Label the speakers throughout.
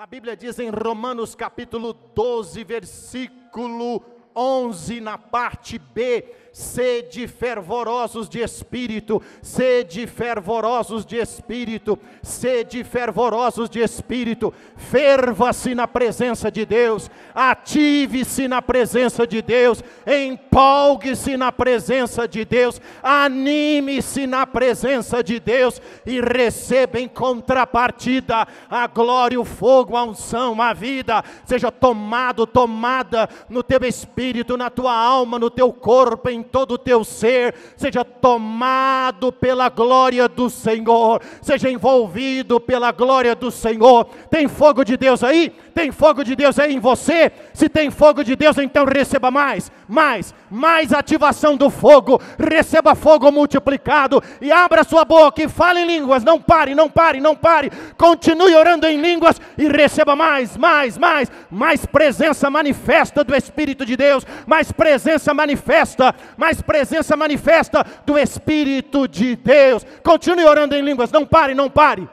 Speaker 1: A Bíblia diz em Romanos capítulo 12, versículo 11, na parte B, sede fervorosos de espírito, sede fervorosos de espírito, sede fervorosos de espírito, ferva-se na presença de Deus, ative-se na presença de Deus, empolgue-se na presença de Deus, anime-se na presença de Deus e receba em contrapartida a glória, o fogo, a unção, a vida, seja tomado, tomada no teu espírito espírito, na tua alma, no teu corpo, em todo o teu ser, seja tomado pela glória do Senhor, seja envolvido pela glória do Senhor. Tem fogo de Deus aí? Tem fogo de Deus aí em você? Se tem fogo de Deus, então receba mais, mais, mais ativação do fogo. Receba fogo multiplicado e abra sua boca e fale em línguas. Não pare, não pare, não pare. Continue orando em línguas e receba mais, mais, mais, mais presença manifesta do Espírito de Deus, mais presença manifesta, mais presença manifesta do Espírito de Deus. Continue orando em línguas, não pare, não pare.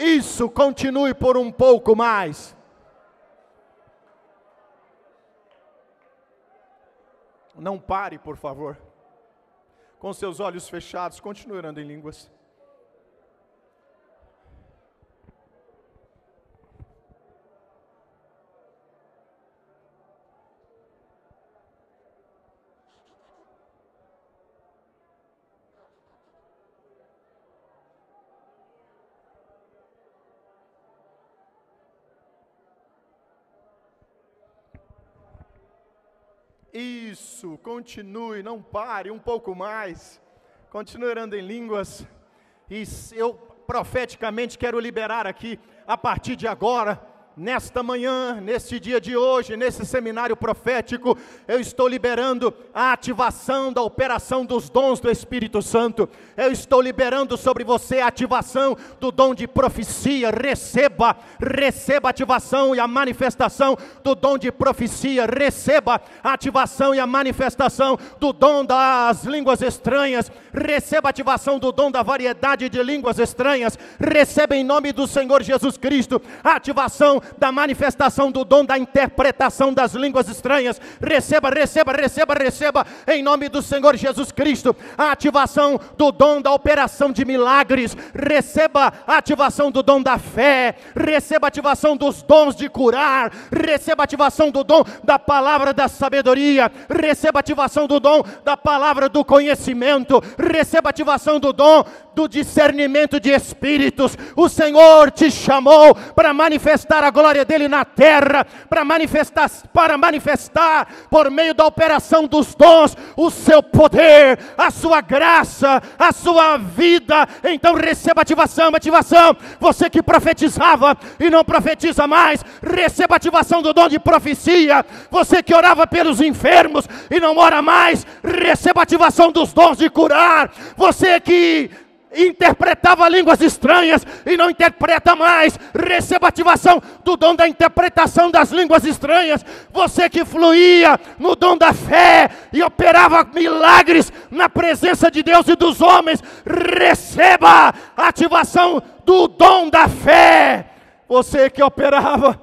Speaker 1: Isso, continue por um pouco mais. Não pare, por favor. Com seus olhos fechados, continue orando em línguas. Isso, continue, não pare um pouco mais. Continue orando em línguas. E eu profeticamente quero liberar aqui, a partir de agora, nesta manhã, neste dia de hoje, nesse seminário profético, eu estou liberando a ativação da operação dos dons do Espírito Santo. Eu estou liberando sobre você a ativação do dom de profecia. Receba, receba a ativação e a manifestação do dom de profecia. Receba a ativação e a manifestação do dom das línguas estranhas. Receba a ativação do dom da variedade de línguas estranhas. Receba em nome do Senhor Jesus Cristo a ativação da manifestação do dom da interpretação das línguas estranhas. Receba, receba, receba, receba, em nome do Senhor Jesus Cristo, a ativação do dom da operação de milagres. Receba a ativação do dom da fé. Receba a ativação dos dons de curar. Receba a ativação do dom da palavra da sabedoria. Receba a ativação do dom da palavra do conhecimento. Receba a ativação do dom do discernimento de espíritos. O Senhor te chamou para manifestar a a glória dele na terra, para manifestar, para manifestar por meio da operação dos dons o seu poder, a sua graça, a sua vida. Então receba ativação, ativação. Você que profetizava e não profetiza mais, receba ativação do dom de profecia. Você que orava pelos enfermos e não ora mais, receba ativação dos dons de curar. Você que interpretava línguas estranhas e não interpreta mais. Receba ativação do dom da interpretação das línguas estranhas. Você que fluía no dom da fé e operava milagres na presença de Deus e dos homens, receba a ativação do dom da fé. Você que operava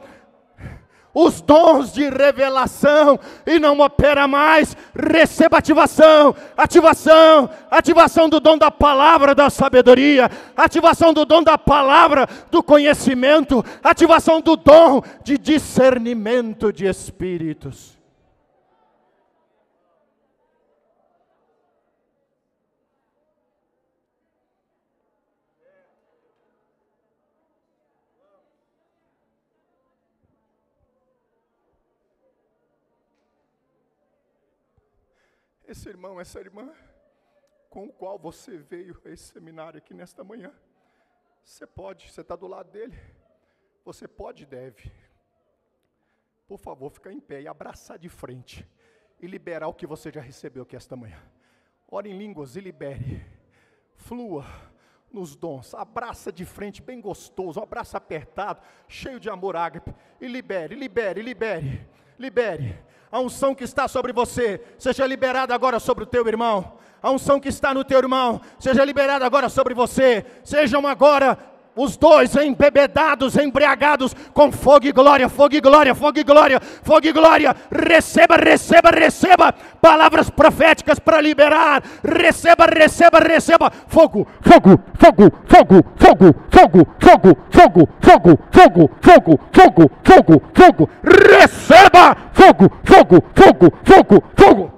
Speaker 1: os dons de revelação e não opera mais. Receba ativação, ativação, ativação do dom da palavra da sabedoria, ativação do dom da palavra do conhecimento, ativação do dom de discernimento de espíritos. esse irmão, essa irmã, com o qual você veio a esse seminário aqui nesta manhã. Você pode, você está do lado dele, você pode e deve. Por favor, ficar em pé e abraçar de frente e liberar o que você já recebeu aqui esta manhã. Ore em línguas e libere. Flua nos dons. Abraça de frente, bem gostoso, um abraço apertado, cheio de amor ágape. E libere, libere, libere, libere. A unção que está sobre você seja liberada agora sobre o teu irmão. A unção que está no teu irmão seja liberada agora sobre você. Sejam agora os dois embebedados, embriagados, com fogo e glória, fogo e glória, fogo e glória, fogo e glória. Receba, receba, receba palavras proféticas para liberar. Receba, receba, receba fogo, fogo, fogo, fogo, fogo, fogo, fogo, fogo, fogo, fogo, fogo, fogo, fogo, fogo. Receba fogo, fogo, fogo, fogo, fogo.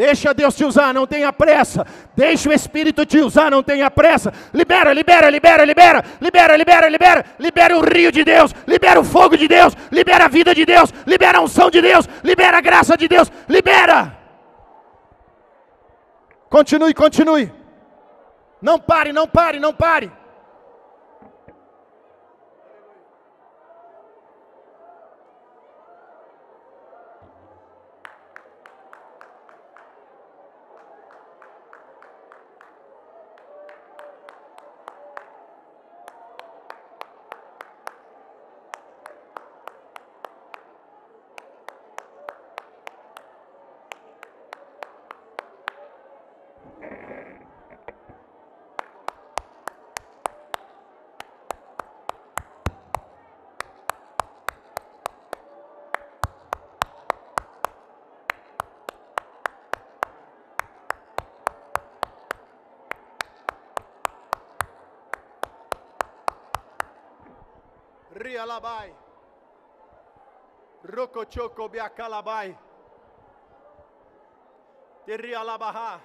Speaker 1: Deixa Deus te usar, não tenha pressa. Deixa o Espírito te usar, não tenha pressa. Libera, libera, libera, libera, libera, libera, libera, libera o rio de Deus, libera o fogo de Deus, libera a vida de Deus, libera a unção de Deus, libera a graça de Deus, libera. Continue, continue. Não pare, não pare, não pare. Rialabai. Rocochoco Biacalabai. Terrialabaha.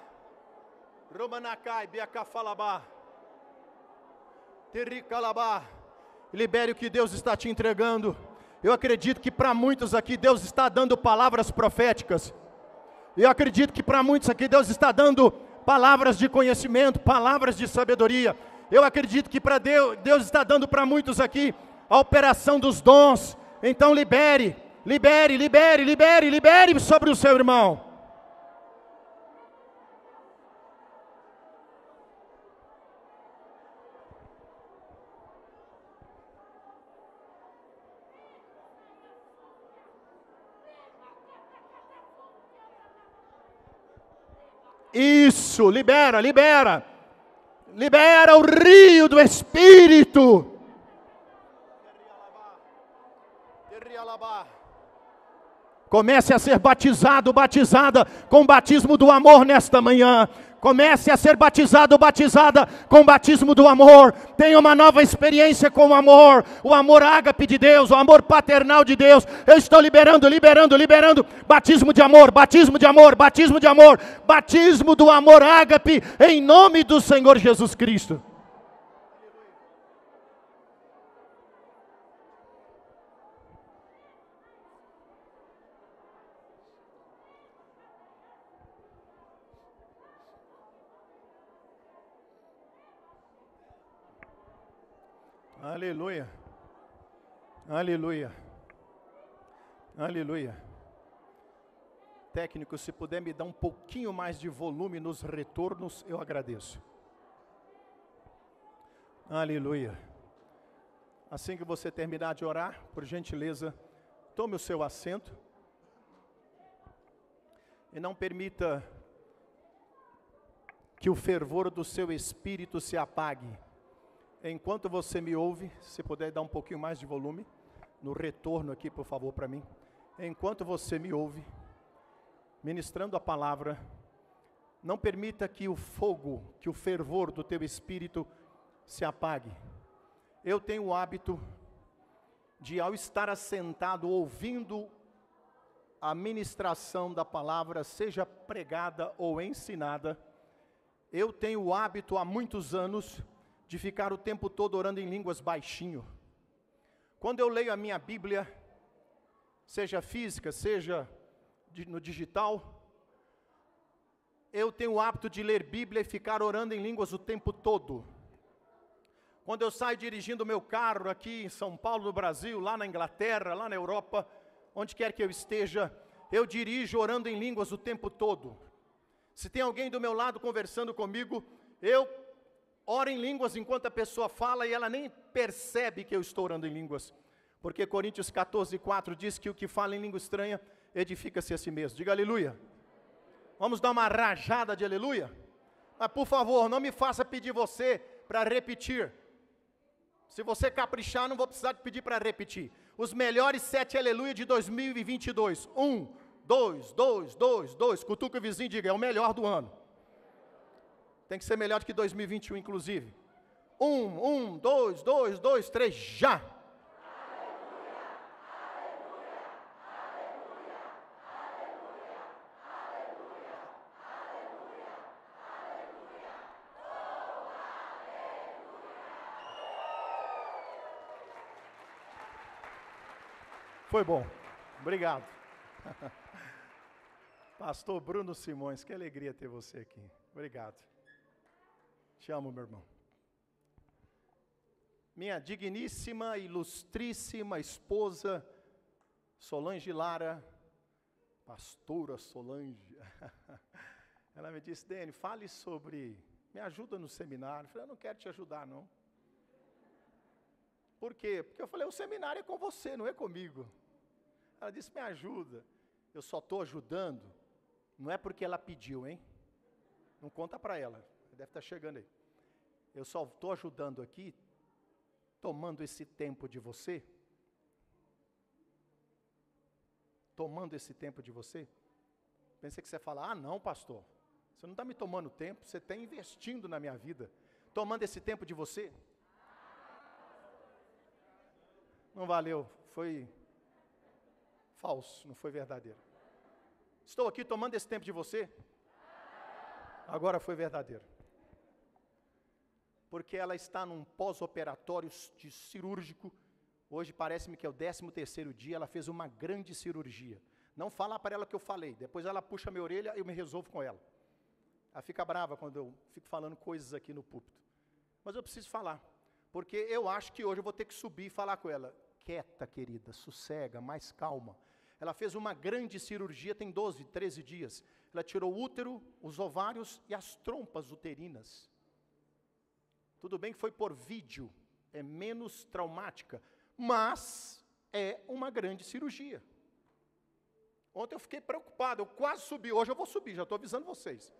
Speaker 1: Romanakai Biacafalabá. Terricalabá. Libere o que Deus está te entregando. Eu acredito que para muitos aqui Deus está dando palavras proféticas. Eu acredito que para muitos aqui Deus está dando palavras de conhecimento, palavras de sabedoria. Eu acredito que para Deus, Deus está dando para muitos aqui a operação dos dons. Então libere, libere, libere, libere, libere sobre o seu irmão. Isso, libera, libera. Libera o rio do Espírito. Comece a ser batizado, batizada com o batismo do amor nesta manhã. Comece a ser batizado, batizada com o batismo do amor. Tenha uma nova experiência com o amor, o amor ágape de Deus, o amor paternal de Deus. Eu estou liberando, liberando, liberando. Batismo de amor, batismo de amor, batismo de amor, batismo do amor ágape, em nome do Senhor Jesus Cristo. Aleluia. Aleluia. Aleluia. Técnico, se puder me dar um pouquinho mais de volume nos retornos, eu agradeço. Aleluia. Assim que você terminar de orar, por gentileza, tome o seu assento e não permita que o fervor do seu espírito se apague enquanto você me ouve, se puder dar um pouquinho mais de volume no retorno aqui, por favor, para mim. Enquanto você me ouve, ministrando a palavra, não permita que o fogo, que o fervor do teu espírito se apague. Eu tenho o hábito de, ao estar assentado ouvindo a ministração da palavra, seja pregada ou ensinada, eu tenho o hábito há muitos anos de ficar o tempo todo orando em línguas baixinho. Quando eu leio a minha Bíblia, seja física, seja no digital, eu tenho o hábito de ler Bíblia e ficar orando em línguas o tempo todo. Quando eu saio dirigindo meu carro aqui em São Paulo, no Brasil, lá na Inglaterra, lá na Europa, onde quer que eu esteja, eu dirijo orando em línguas o tempo todo. Se tem alguém do meu lado conversando comigo, eu ora em línguas enquanto a pessoa fala e ela nem percebe que eu estou orando em línguas. Porque Coríntios 14, 4 diz que o que fala em língua estranha edifica-se a si mesmo. Diga aleluia. Vamos dar uma rajada de aleluia? Mas por favor, não me faça pedir você para repetir. Se você caprichar, não vou precisar de pedir para repetir. Os melhores sete aleluia de 2022. Um, dois, dois, dois, dois. Cutuca o vizinho e diga, é o melhor do ano. Tem que ser melhor do que 2021, inclusive. Um, um, dois, dois, dois, três, já! Foi bom. Obrigado. Pastor Bruno Simões, que alegria ter você aqui. Obrigado. Te amo, meu irmão. Minha digníssima, ilustríssima esposa, Solange Lara, pastora Solange, ela me disse: Dene, fale sobre. Me ajuda no seminário. Eu falei: Eu não quero te ajudar, não. Por quê? Porque eu falei: O seminário é com você, não é comigo. Ela disse: Me ajuda. Eu só estou ajudando. Não é porque ela pediu, hein? Não conta para ela deve estar tá chegando aí. Eu só estou ajudando aqui, tomando esse tempo de você. Tomando esse tempo de você. Pensei que você ia falar, ah não, pastor, você não está me tomando tempo, você está investindo na minha vida. Tomando esse tempo de você. Não valeu, foi falso, não foi verdadeiro. Estou aqui tomando esse tempo de você. Agora foi verdadeiro porque ela está num pós-operatório cirúrgico. Hoje parece-me que é o 13 terceiro dia, ela fez uma grande cirurgia. Não fala para ela o que eu falei, depois ela puxa minha orelha e eu me resolvo com ela. Ela fica brava quando eu fico falando coisas aqui no púlpito. Mas eu preciso falar, porque eu acho que hoje eu vou ter que subir e falar com ela. Quieta, querida, sossega, mais calma. Ela fez uma grande cirurgia, tem 12, 13 dias. Ela tirou o útero, os ovários e as trompas uterinas. Tudo bem que foi por vídeo, é menos traumática, mas é uma grande cirurgia. Ontem eu fiquei preocupado, eu quase subi, hoje eu vou subir, já estou avisando vocês.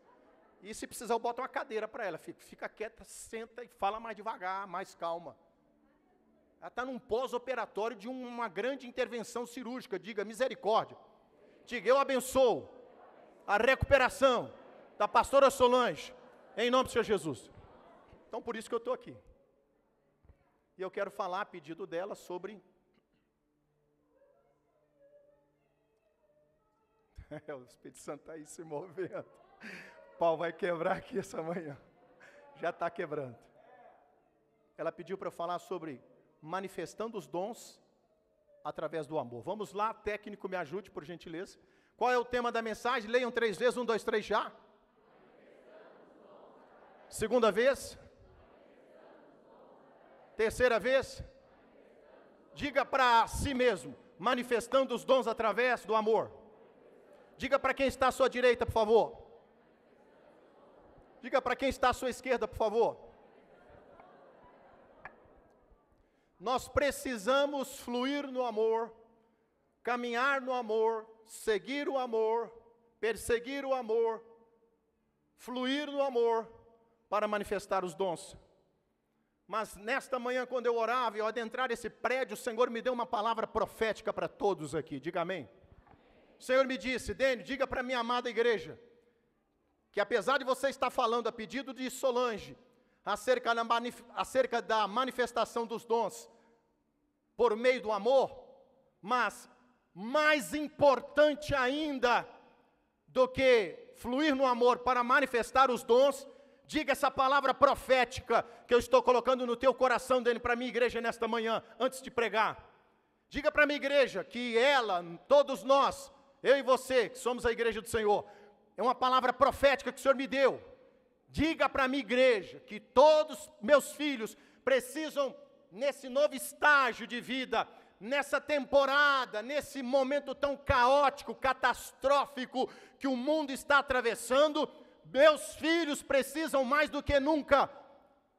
Speaker 1: E se precisar, eu boto uma cadeira para ela. Fica, fica, quieta, senta e fala mais devagar, mais calma. Ela está num pós-operatório de uma grande intervenção cirúrgica. Diga misericórdia. Diga eu abençoo a recuperação da pastora Solange, em nome do Senhor Jesus. Então por isso que eu estou aqui. E eu quero falar a pedido dela sobre. É, o Espírito Santo está aí se movendo. O pau vai quebrar aqui essa manhã. Já está quebrando. Ela pediu para eu falar sobre manifestando os dons através do amor. Vamos lá, técnico, me ajude, por gentileza. Qual é o tema da mensagem? Leiam três vezes, um, dois, três já. Segunda vez? Terceira vez, diga para si mesmo, manifestando os dons através do amor. Diga para quem está à sua direita, por favor. Diga para quem está à sua esquerda, por favor. Nós precisamos fluir no amor, caminhar no amor, seguir o amor, perseguir o amor, fluir no amor para manifestar os dons. Mas nesta manhã, quando eu orava e ao adentrar esse prédio, o Senhor me deu uma palavra profética para todos aqui. Diga amém. O Senhor me disse, Dene, diga para a minha amada igreja, que apesar de você estar falando a pedido de Solange, acerca da, acerca da manifestação dos dons por meio do amor, mas mais importante ainda do que fluir no amor para manifestar os dons, Diga essa palavra profética que eu estou colocando no teu coração, dele para a minha igreja nesta manhã, antes de pregar. Diga para a minha igreja que ela, todos nós, eu e você, que somos a igreja do Senhor, é uma palavra profética que o Senhor me deu. Diga para a minha igreja que todos meus filhos precisam, nesse novo estágio de vida, nessa temporada, nesse momento tão caótico, catastrófico que o mundo está atravessando, meus filhos precisam mais do que nunca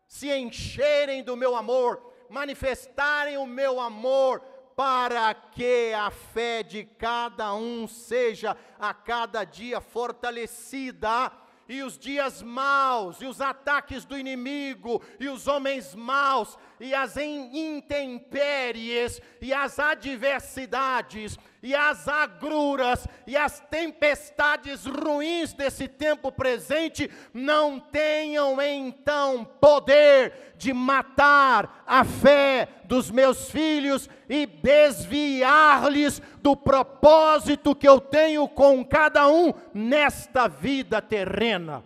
Speaker 1: se encherem do meu amor, manifestarem o meu amor, para que a fé de cada um seja a cada dia fortalecida. E os dias maus, e os ataques do inimigo, e os homens maus e as intempéries, e as adversidades, e as agruras, e as tempestades ruins desse tempo presente não tenham então poder de matar a fé dos meus filhos e desviar-lhes do propósito que eu tenho com cada um nesta vida terrena.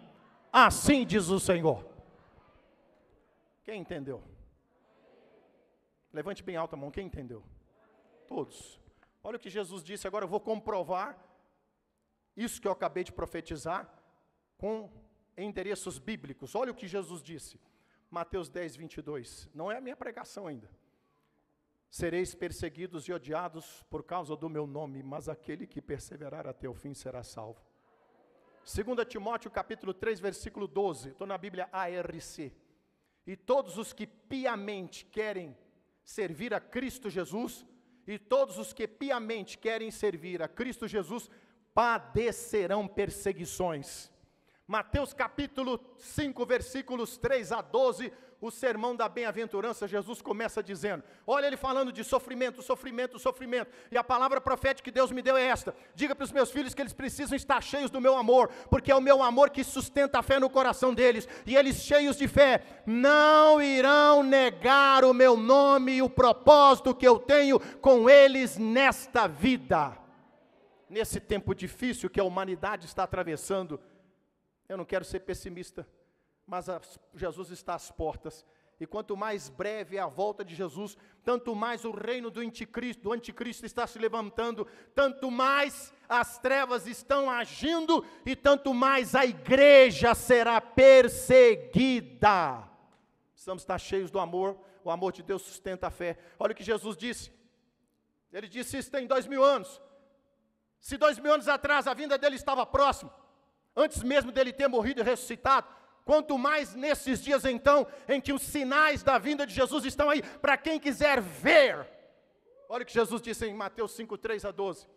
Speaker 1: Assim diz o Senhor. Quem entendeu? Levante bem alta a mão, quem entendeu? Todos. Olha o que Jesus disse, agora eu vou comprovar isso que eu acabei de profetizar com endereços bíblicos. Olha o que Jesus disse. Mateus 10, 22. Não é a minha pregação ainda. Sereis perseguidos e odiados por causa do meu nome, mas aquele que perseverar até o fim será salvo. 2 Timóteo capítulo 3, versículo 12, estou na Bíblia ARC. E todos os que piamente querem servir a Cristo Jesus, e todos os que piamente querem servir a Cristo Jesus padecerão perseguições. Mateus capítulo 5, versículos 3 a 12 o sermão da bem-aventurança, Jesus começa dizendo: Olha ele falando de sofrimento, sofrimento, sofrimento. E a palavra profética que Deus me deu é esta: Diga para os meus filhos que eles precisam estar cheios do meu amor, porque é o meu amor que sustenta a fé no coração deles. E eles, cheios de fé, não irão negar o meu nome e o propósito que eu tenho com eles nesta vida. Nesse tempo difícil que a humanidade está atravessando, eu não quero ser pessimista mas as, Jesus está às portas. E quanto mais breve é a volta de Jesus, tanto mais o reino do anticristo, do anticristo está se levantando, tanto mais as trevas estão agindo e tanto mais a igreja será perseguida. Precisamos estar cheios do amor, o amor de Deus sustenta a fé. Olha o que Jesus disse. Ele disse isso tem dois mil anos. Se dois mil anos atrás a vinda dele estava próxima, antes mesmo dele ter morrido e ressuscitado, Quanto mais nesses dias então, em que os sinais da vinda de Jesus estão aí para quem quiser ver. Olha o que Jesus disse em Mateus 5, 3 a 12.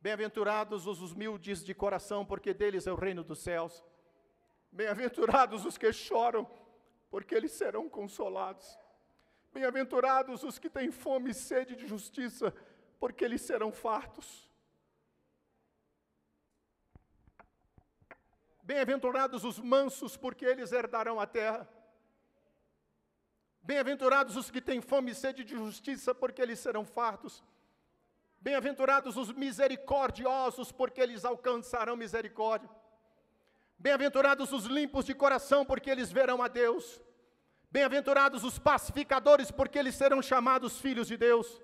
Speaker 1: Bem-aventurados os humildes de coração, porque deles é o reino dos céus. Bem-aventurados os que choram, porque eles serão consolados. Bem-aventurados os que têm fome e sede de justiça, porque eles serão fartos. Bem-aventurados os mansos, porque eles herdarão a terra. Bem-aventurados os que têm fome e sede de justiça, porque eles serão fartos. Bem-aventurados os misericordiosos, porque eles alcançarão misericórdia. Bem-aventurados os limpos de coração, porque eles verão a Deus. Bem-aventurados os pacificadores, porque eles serão chamados filhos de Deus.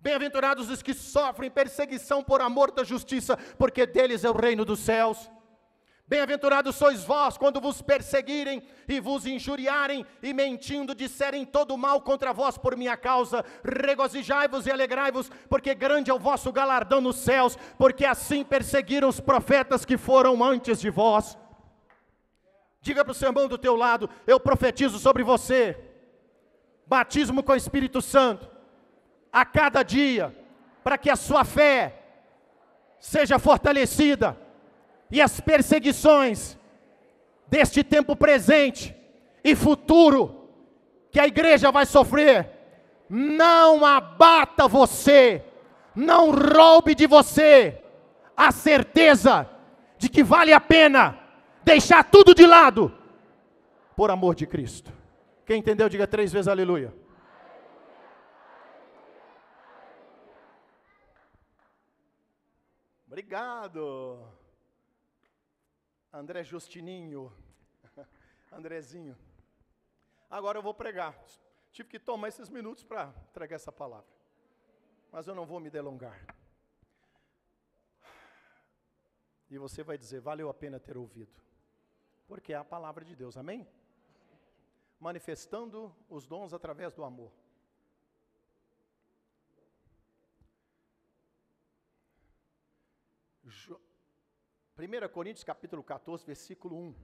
Speaker 1: Bem-aventurados os que sofrem perseguição por amor da justiça, porque deles é o reino dos céus. Bem-aventurados sois vós quando vos perseguirem e vos injuriarem e mentindo disserem todo mal contra vós por minha causa. Regozijai-vos e alegrai-vos, porque grande é o vosso galardão nos céus, porque assim perseguiram os profetas que foram antes de vós. Diga para o sermão do teu lado: eu profetizo sobre você. Batismo com o Espírito Santo a cada dia, para que a sua fé seja fortalecida e as perseguições deste tempo presente e futuro que a igreja vai sofrer, não abata você, não roube de você a certeza de que vale a pena deixar tudo de lado por amor de Cristo. Quem entendeu, diga três vezes aleluia. Obrigado. André Justininho, Andrezinho. Agora eu vou pregar. Tive que tomar esses minutos para entregar essa palavra. Mas eu não vou me delongar. E você vai dizer: valeu a pena ter ouvido. Porque é a palavra de Deus, amém? Manifestando os dons através do amor. Jo 1 Coríntios capítulo 14, versículo 1.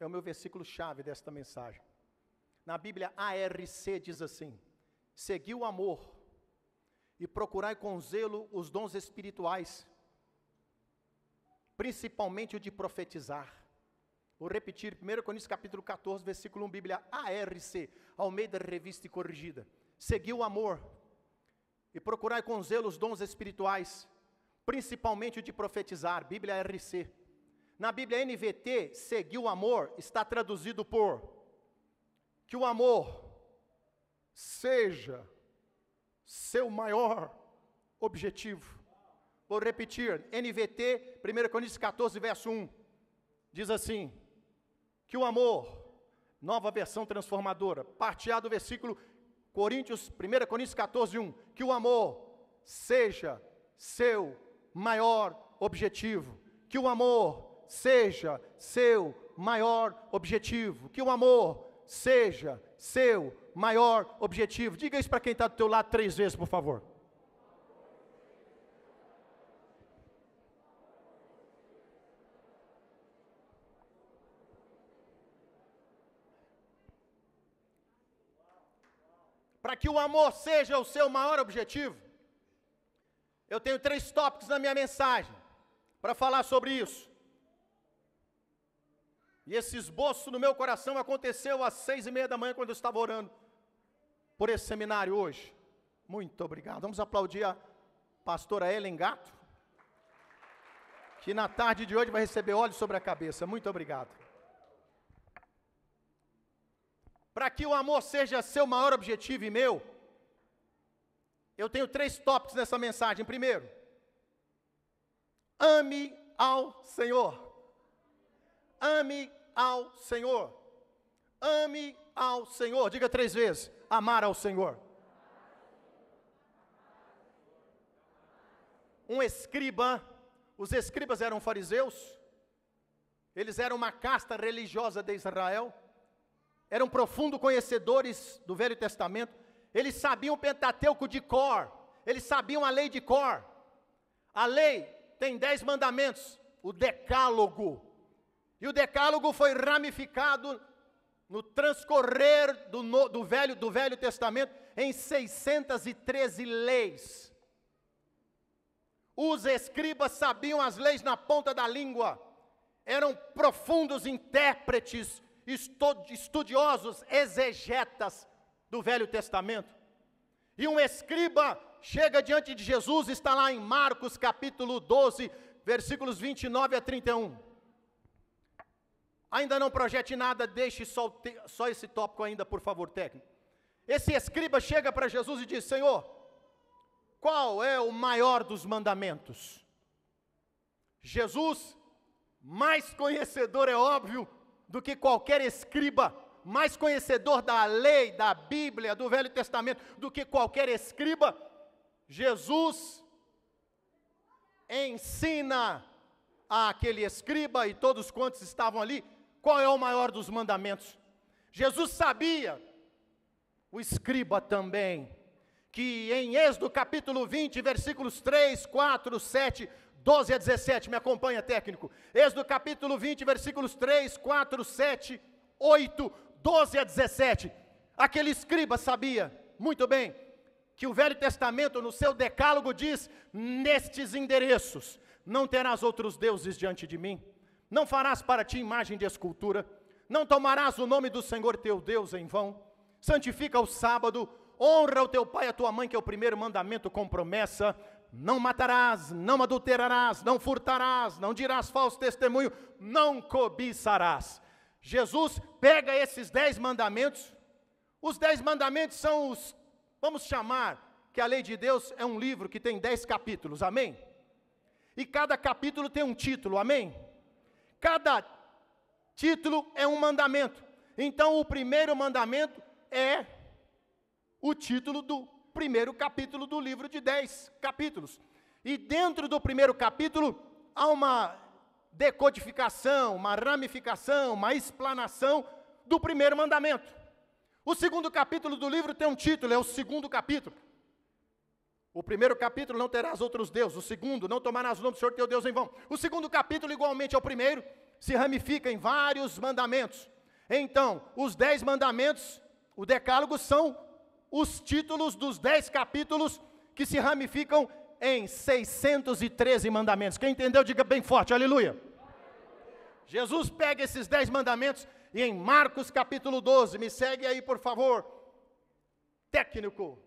Speaker 1: É o meu versículo chave desta mensagem. Na Bíblia ARC diz assim: Segui o amor e procurai com zelo os dons espirituais, principalmente o de profetizar. Vou repetir, 1 Coríntios capítulo 14, versículo 1, Bíblia ARC, Almeida Revista e Corrigida. Segui o amor e procurai com zelo os dons espirituais, principalmente o de profetizar, Bíblia RC. Na Bíblia NVT, seguir o amor está traduzido por que o amor seja seu maior objetivo. Vou repetir, NVT, 1 Coríntios 14, verso 1, diz assim: que o amor, nova versão transformadora, parte A do versículo Coríntios, 1 Coríntios 14, 1, que o amor seja seu maior objetivo. Que o amor seja seu maior objetivo. Que o amor seja seu maior objetivo. Diga isso para quem está do teu lado três vezes, por favor. Para que o amor seja o seu maior objetivo, eu tenho três tópicos na minha mensagem para falar sobre isso. E esse esboço no meu coração aconteceu às seis e meia da manhã, quando eu estava orando por esse seminário hoje. Muito obrigado. Vamos aplaudir a pastora Ellen Gato, que na tarde de hoje vai receber óleo sobre a cabeça. Muito obrigado. Para que o amor seja seu maior objetivo e meu, eu tenho três tópicos nessa mensagem. Primeiro, ame ao Senhor. Ame ao Senhor. Ame ao Senhor. Diga três vezes: amar ao Senhor. Um escriba, os escribas eram fariseus, eles eram uma casta religiosa de Israel, eram profundos conhecedores do Velho Testamento, eles sabiam o Pentateuco de cor, eles sabiam a lei de cor. A lei tem dez mandamentos, o decálogo. E o decálogo foi ramificado no transcorrer do, no, do, velho, do Velho Testamento em 613 leis. Os escribas sabiam as leis na ponta da língua, eram profundos intérpretes, estudiosos, exegetas do Velho Testamento. E um escriba chega diante de Jesus, está lá em Marcos capítulo 12, versículos 29 a 31. Ainda não projete nada, deixe só, só esse tópico ainda, por favor, técnico. Esse escriba chega para Jesus e diz: Senhor, qual é o maior dos mandamentos? Jesus, mais conhecedor, é óbvio, do que qualquer escriba, mais conhecedor da lei, da Bíblia, do Velho Testamento, do que qualquer escriba, Jesus ensina àquele escriba e todos quantos estavam ali qual é o maior dos mandamentos. Jesus sabia, o escriba também, que em Êxodo capítulo 20, versículos 3, 4, 7, 12 a 17, me acompanha técnico. Êxodo capítulo 20, versículos 3, 4, 7, 8, 12 a 17, aquele escriba sabia muito bem que o Velho Testamento, no seu decálogo, diz: nestes endereços não terás outros deuses diante de mim, não farás para ti imagem de escultura, não tomarás o nome do Senhor teu Deus em vão, santifica o sábado, honra o teu pai e a tua mãe, que é o primeiro mandamento com promessa, não matarás, não adulterarás, não furtarás, não dirás falso testemunho, não cobiçarás. Jesus pega esses dez mandamentos, os dez mandamentos são os, vamos chamar, que a lei de Deus é um livro que tem dez capítulos, amém? E cada capítulo tem um título, amém? Cada título é um mandamento. Então, o primeiro mandamento é o título do primeiro capítulo do livro de dez capítulos. E dentro do primeiro capítulo há uma decodificação, uma ramificação, uma explanação do primeiro mandamento. O segundo capítulo do livro tem um título, é o segundo capítulo. O primeiro capítulo, não terás outros deuses. O segundo, não tomarás o nome do Senhor teu Deus em vão. O segundo capítulo, igualmente ao primeiro, se ramifica em vários mandamentos. Então, os dez mandamentos, o decálogo, são os títulos dos dez capítulos que se ramificam em 613 mandamentos. Quem entendeu, diga bem forte, aleluia. Jesus pega esses 10 mandamentos e em Marcos capítulo 12, me segue aí, por favor. Técnico.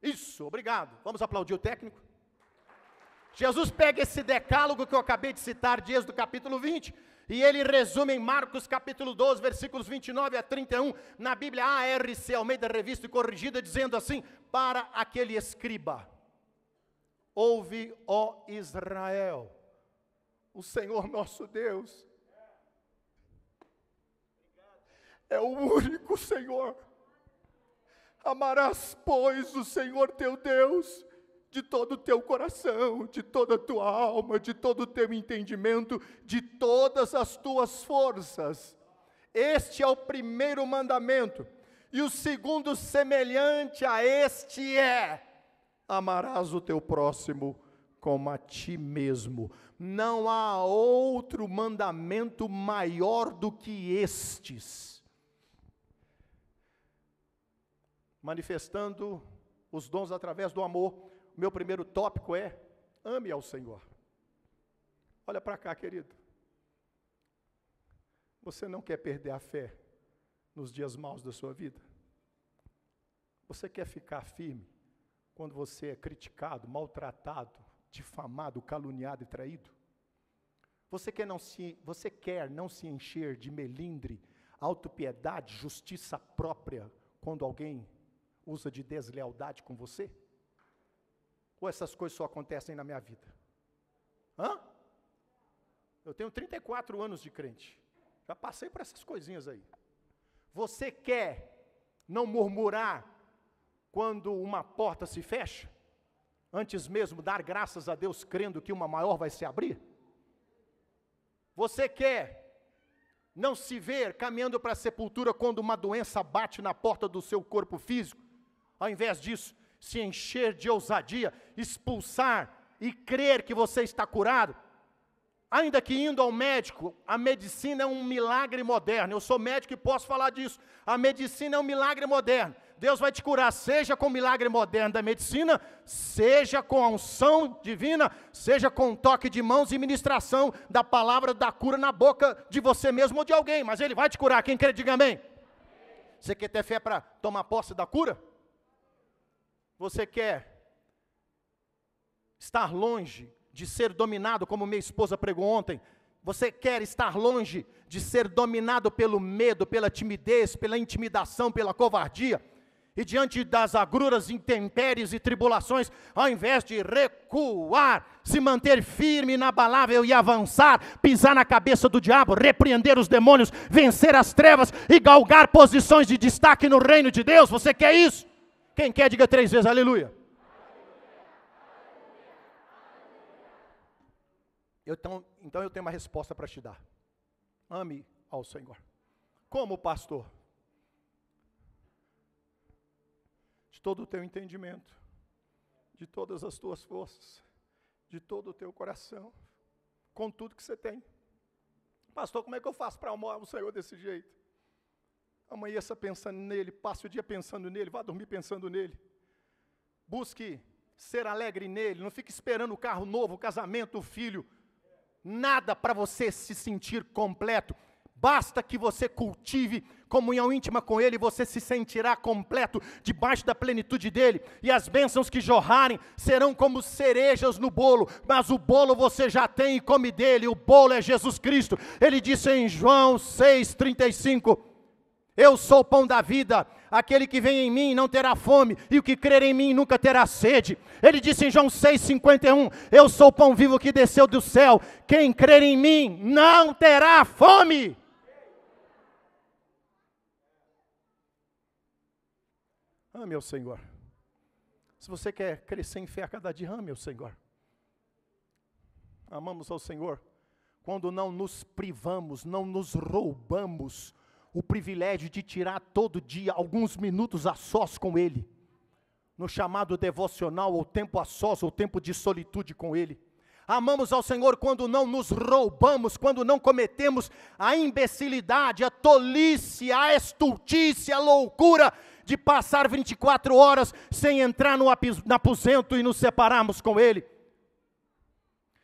Speaker 1: Isso, obrigado. Vamos aplaudir o técnico. Jesus pega esse decálogo que eu acabei de citar, dias do capítulo 20, e ele resume em Marcos capítulo 12, versículos 29 a 31, na Bíblia ARC, Almeida Revista e Corrigida, dizendo assim: Para aquele escriba Ouve, ó Israel, o Senhor nosso Deus é o único Senhor. Amarás, pois, o Senhor teu Deus de todo o teu coração, de toda a tua alma, de todo o teu entendimento, de todas as tuas forças. Este é o primeiro mandamento. E o segundo, semelhante a este, é: amarás o teu próximo como a ti mesmo. Não há outro mandamento maior do que estes. Manifestando os dons através do amor, meu primeiro tópico é: ame ao Senhor. Olha para cá, querido. Você não quer perder a fé nos dias maus da sua vida? Você quer ficar firme? quando você é criticado, maltratado, difamado, caluniado e traído? Você quer não se, você quer não se encher de melindre, autopiedade, justiça própria quando alguém usa de deslealdade com você? Ou essas coisas só acontecem na minha vida? Hã? Eu tenho 34 anos de crente. Já passei por essas coisinhas aí. Você quer não murmurar quando uma porta se fecha? Antes mesmo dar graças a Deus crendo que uma maior vai se abrir? Você quer não se ver caminhando para a sepultura quando uma doença bate na porta do seu corpo físico? Ao invés disso, se encher de ousadia, expulsar e crer que você está curado, Ainda que indo ao médico, a medicina é um milagre moderno. Eu sou médico e posso falar disso. A medicina é um milagre moderno. Deus vai te curar, seja com o milagre moderno da medicina, seja com a unção divina, seja com um toque de mãos e ministração da palavra da cura na boca de você mesmo ou de alguém, mas Ele vai te curar. Quem crê, diga amém. Você quer ter fé para tomar posse da cura? Você quer estar longe de ser dominado, como minha esposa pregou ontem? Você quer estar longe de ser dominado pelo medo, pela timidez, pela intimidação, pela covardia? e diante das agruras, intempéries e tribulações, ao invés de recuar, se manter firme, inabalável e avançar, pisar na cabeça do diabo, repreender os demônios, vencer as trevas e galgar posições de destaque no reino de Deus. Você quer isso? Quem quer, diga três vezes aleluia. Então, então eu tenho uma resposta para te dar. Ame ao Senhor. Como pastor? de todo o teu entendimento, de todas as tuas forças, de todo o teu coração, com tudo que você tem. Pastor, como é que eu faço para amar o Senhor desse jeito? Amanheça pensando nele, passe o dia pensando nele, vá dormir pensando nele. Busque ser alegre nele, não fique esperando o carro novo, o casamento, o filho. Nada para você se sentir completo Basta que você cultive comunhão íntima com Ele, você se sentirá completo debaixo da plenitude dEle, e as bênçãos que jorrarem serão como cerejas no bolo, mas o bolo você já tem e come dele, o bolo é Jesus Cristo. Ele disse em João 6,35: Eu sou o pão da vida, aquele que vem em mim não terá fome, e o que crer em mim nunca terá sede. Ele disse em João 6,51: Eu sou o pão vivo que desceu do céu, quem crer em mim não terá fome. Ame ao Senhor. Se você quer crescer em fé a cada dia, ame ao Senhor. Amamos ao Senhor quando não nos privamos, não nos roubamos o privilégio de tirar todo dia alguns minutos a sós com Ele, no chamado devocional, ou tempo a sós, ou tempo de solitude com Ele. Amamos ao Senhor quando não nos roubamos, quando não cometemos a imbecilidade, a tolice, a estultícia, a loucura de passar 24 horas sem entrar no aposento e nos separarmos com Ele.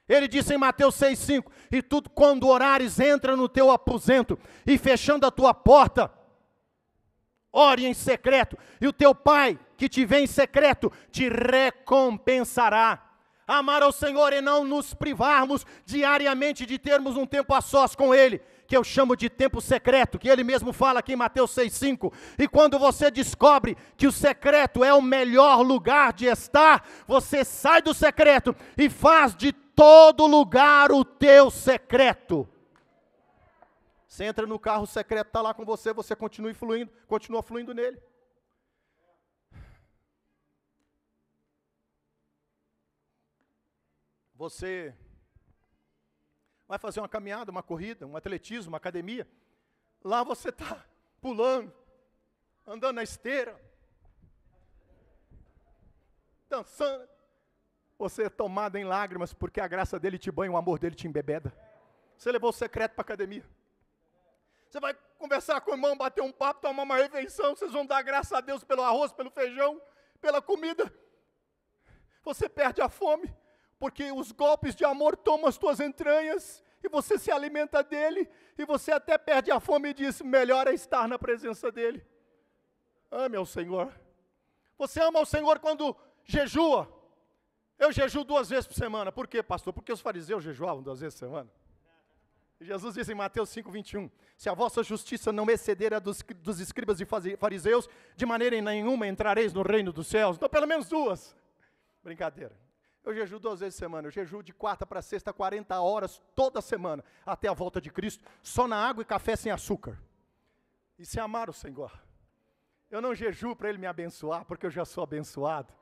Speaker 1: Ele disse em Mateus 6,5: E tu, quando orares, entra no teu aposento e fechando a tua porta, ore em secreto, e o teu pai que te vê em secreto te recompensará. Amar ao Senhor e não nos privarmos diariamente de termos um tempo a sós com Ele que eu chamo de tempo secreto, que ele mesmo fala aqui em Mateus 6,5. E quando você descobre que o secreto é o melhor lugar de estar, você sai do secreto e faz de todo lugar o teu secreto. Você entra no carro, o secreto está lá com você, você continua fluindo, continua fluindo nele. Você vai fazer uma caminhada, uma corrida, um atletismo, uma academia. Lá você está pulando, andando na esteira, dançando. Você é tomado em lágrimas porque a graça dele te banha, o amor dele te embebeda. Você levou o secreto para a academia. Você vai conversar com o irmão, bater um papo, tomar uma refeição. Vocês vão dar graça a Deus pelo arroz, pelo feijão, pela comida. Você perde a fome porque os golpes de amor tomam as tuas entranhas e você se alimenta dele e você até perde a fome e diz: melhor é estar na presença dele. Ame ah, ao Senhor. Você ama o Senhor quando jejua. Eu jejuo duas vezes por semana. Por quê, pastor? Porque os fariseus jejuavam duas vezes por semana. Jesus diz em Mateus 5, 21, se a vossa justiça não exceder a dos, dos escribas e fariseus, de maneira nenhuma entrareis no reino dos céus. Então, pelo menos duas. Brincadeira. Eu jejuo duas vezes por semana, eu jejuo de quarta para sexta, 40 horas toda semana, até a volta de Cristo, só na água e café sem açúcar. E se amar o Senhor. Eu não jejuo para Ele me abençoar, porque eu já sou abençoado.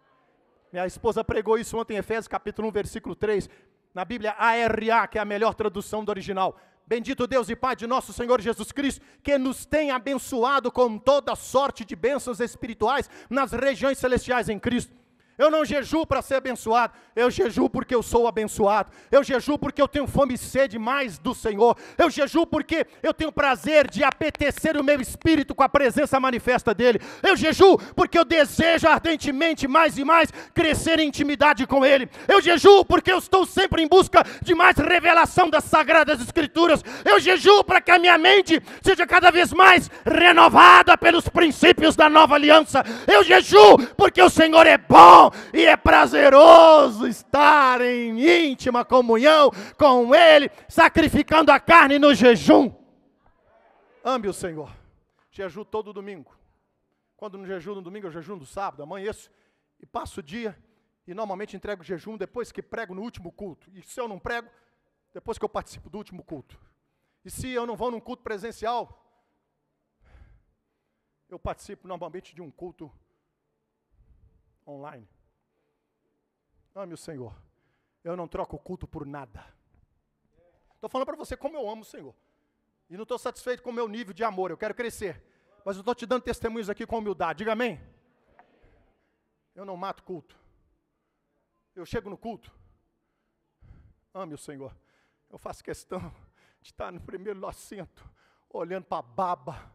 Speaker 1: Minha esposa pregou isso ontem em Efésios capítulo 1, versículo 3, na Bíblia ARA, que é a melhor tradução do original. Bendito Deus e Pai de nosso Senhor Jesus Cristo, que nos tem abençoado com toda sorte de bênçãos espirituais nas regiões celestiais em Cristo. Eu não jejuo para ser abençoado, eu jejuo porque eu sou abençoado. Eu jejuo porque eu tenho fome e sede mais do Senhor. Eu jejuo porque eu tenho prazer de apetecer o meu espírito com a presença manifesta dele. Eu jejuo porque eu desejo ardentemente mais e mais crescer em intimidade com ele. Eu jejuo porque eu estou sempre em busca de mais revelação das sagradas escrituras. Eu jejuo para que a minha mente seja cada vez mais renovada pelos princípios da nova aliança. Eu jejuo porque o Senhor é bom bom e é prazeroso estar em íntima comunhão com Ele, sacrificando a carne no jejum. Ame o Senhor. Jejum todo domingo. Quando não jejum no domingo, eu jejum no sábado, amanheço e passo o dia e normalmente entrego jejum depois que prego no último culto. E se eu não prego, depois que eu participo do último culto. E se eu não vou num culto presencial, eu participo normalmente de um culto online. Ame o Senhor. Eu não troco o culto por nada. Estou falando para você como eu amo o Senhor. E não estou satisfeito com o meu nível de amor, eu quero crescer. Mas eu estou te dando testemunhos aqui com humildade. Diga amém. Eu não mato culto. Eu chego no culto. Ame o Senhor. Eu faço questão de estar no primeiro assento, olhando para a baba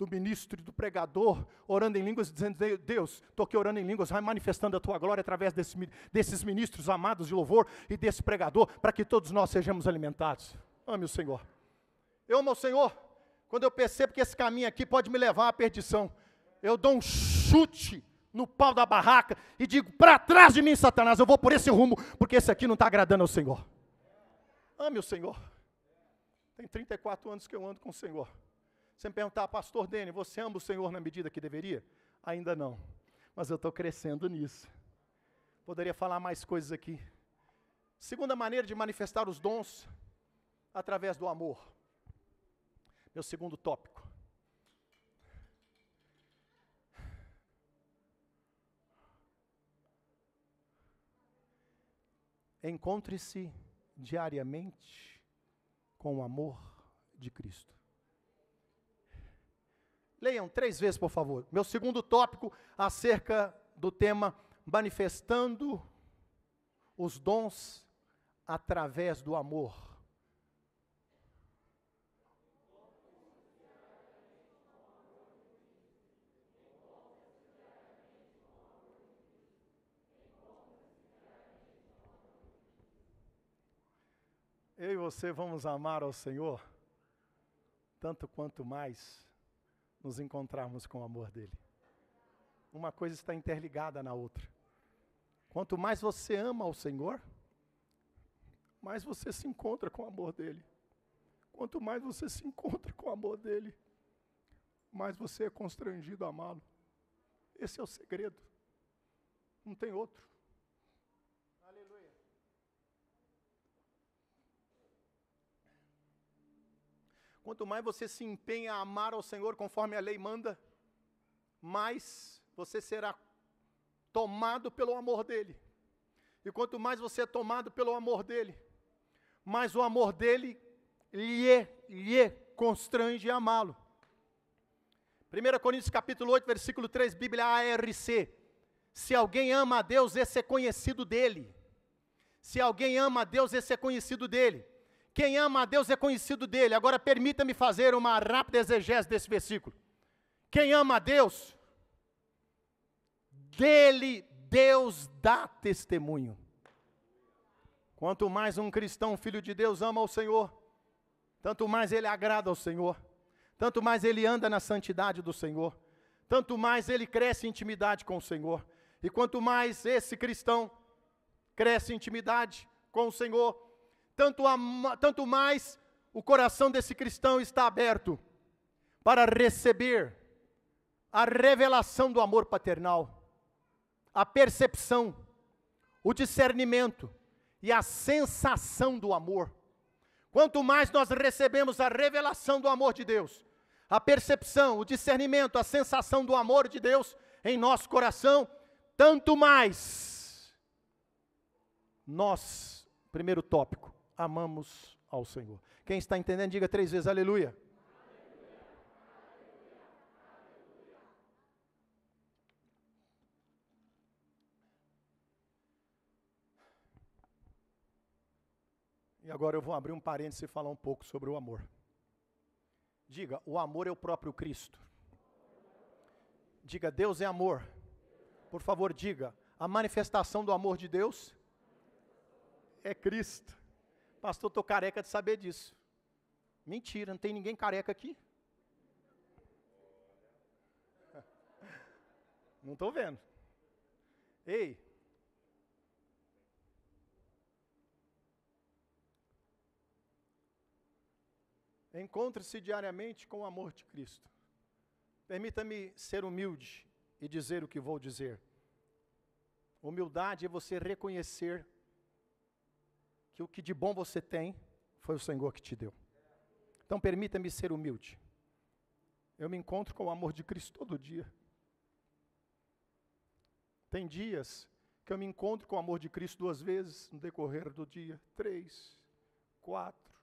Speaker 1: do ministro e do pregador orando em línguas, dizendo: Deus, estou aqui orando em línguas, vai manifestando a tua glória através desse, desses ministros amados de louvor e desse pregador, para que todos nós sejamos alimentados. Ame o Senhor. Eu amo o Senhor. Quando eu percebo que esse caminho aqui pode me levar à perdição, eu dou um chute no pau da barraca e digo: para trás de mim, Satanás, eu vou por esse rumo, porque esse aqui não está agradando ao Senhor. Ame o Senhor. Tem 34 anos que eu ando com o Senhor. Você me perguntar, pastor Dene, você ama o Senhor na medida que deveria? Ainda não, mas eu estou crescendo nisso. Poderia falar mais coisas aqui. Segunda maneira de manifestar os dons, através do amor. Meu segundo tópico. Encontre-se diariamente com o amor de Cristo. Leiam três vezes, por favor. Meu segundo tópico acerca do tema manifestando os dons através do amor. eu e você vamos amar ao Senhor tanto quanto mais nos encontrarmos com o amor dele. Uma coisa está interligada na outra. Quanto mais você ama o Senhor, mais você se encontra com o amor dele. Quanto mais você se encontra com o amor dele, mais você é constrangido a amá-lo. Esse é o segredo. Não tem outro. Quanto mais você se empenha a amar ao Senhor conforme a lei manda, mais você será tomado pelo amor dele. E quanto mais você é tomado pelo amor dele, mais o amor dele lhe, é, lhe é constrange a amá-lo. 1 Coríntios capítulo 8, versículo 3, Bíblia ARC. Se alguém ama a Deus, esse é conhecido dele. Se alguém ama a Deus, esse é conhecido dele. Quem ama a Deus é conhecido dele. Agora permita-me fazer uma rápida exegese desse versículo. Quem ama a Deus, dele Deus dá testemunho. Quanto mais um cristão, filho de Deus, ama ao Senhor, tanto mais ele agrada ao Senhor, tanto mais ele anda na santidade do Senhor, tanto mais ele cresce em intimidade com o Senhor. E quanto mais esse cristão cresce em intimidade com o Senhor, tanto, a, tanto mais o coração desse cristão está aberto para receber a revelação do amor paternal, a percepção, o discernimento e a sensação do amor. Quanto mais nós recebemos a revelação do amor de Deus, a percepção, o discernimento, a sensação do amor de Deus em nosso coração, tanto mais nós, primeiro tópico, amamos ao Senhor. Quem está entendendo, diga três vezes aleluia. aleluia, aleluia. E agora eu vou abrir um parênteses e falar um pouco sobre o amor. Diga, o amor é o próprio Cristo. Diga, Deus é amor. Por favor, diga, a manifestação do amor de Deus é Cristo. Pastor, estou careca de saber disso. Mentira, não tem ninguém careca aqui. Não estou vendo. Ei. Encontre-se diariamente com o amor de Cristo. Permita-me ser humilde e dizer o que vou dizer. Humildade é você reconhecer que o que de bom você tem foi o Senhor que te deu. Então permita-me ser humilde. Eu me encontro com o amor de Cristo todo dia. Tem dias que eu me encontro com o amor de Cristo duas vezes no decorrer do dia três, quatro,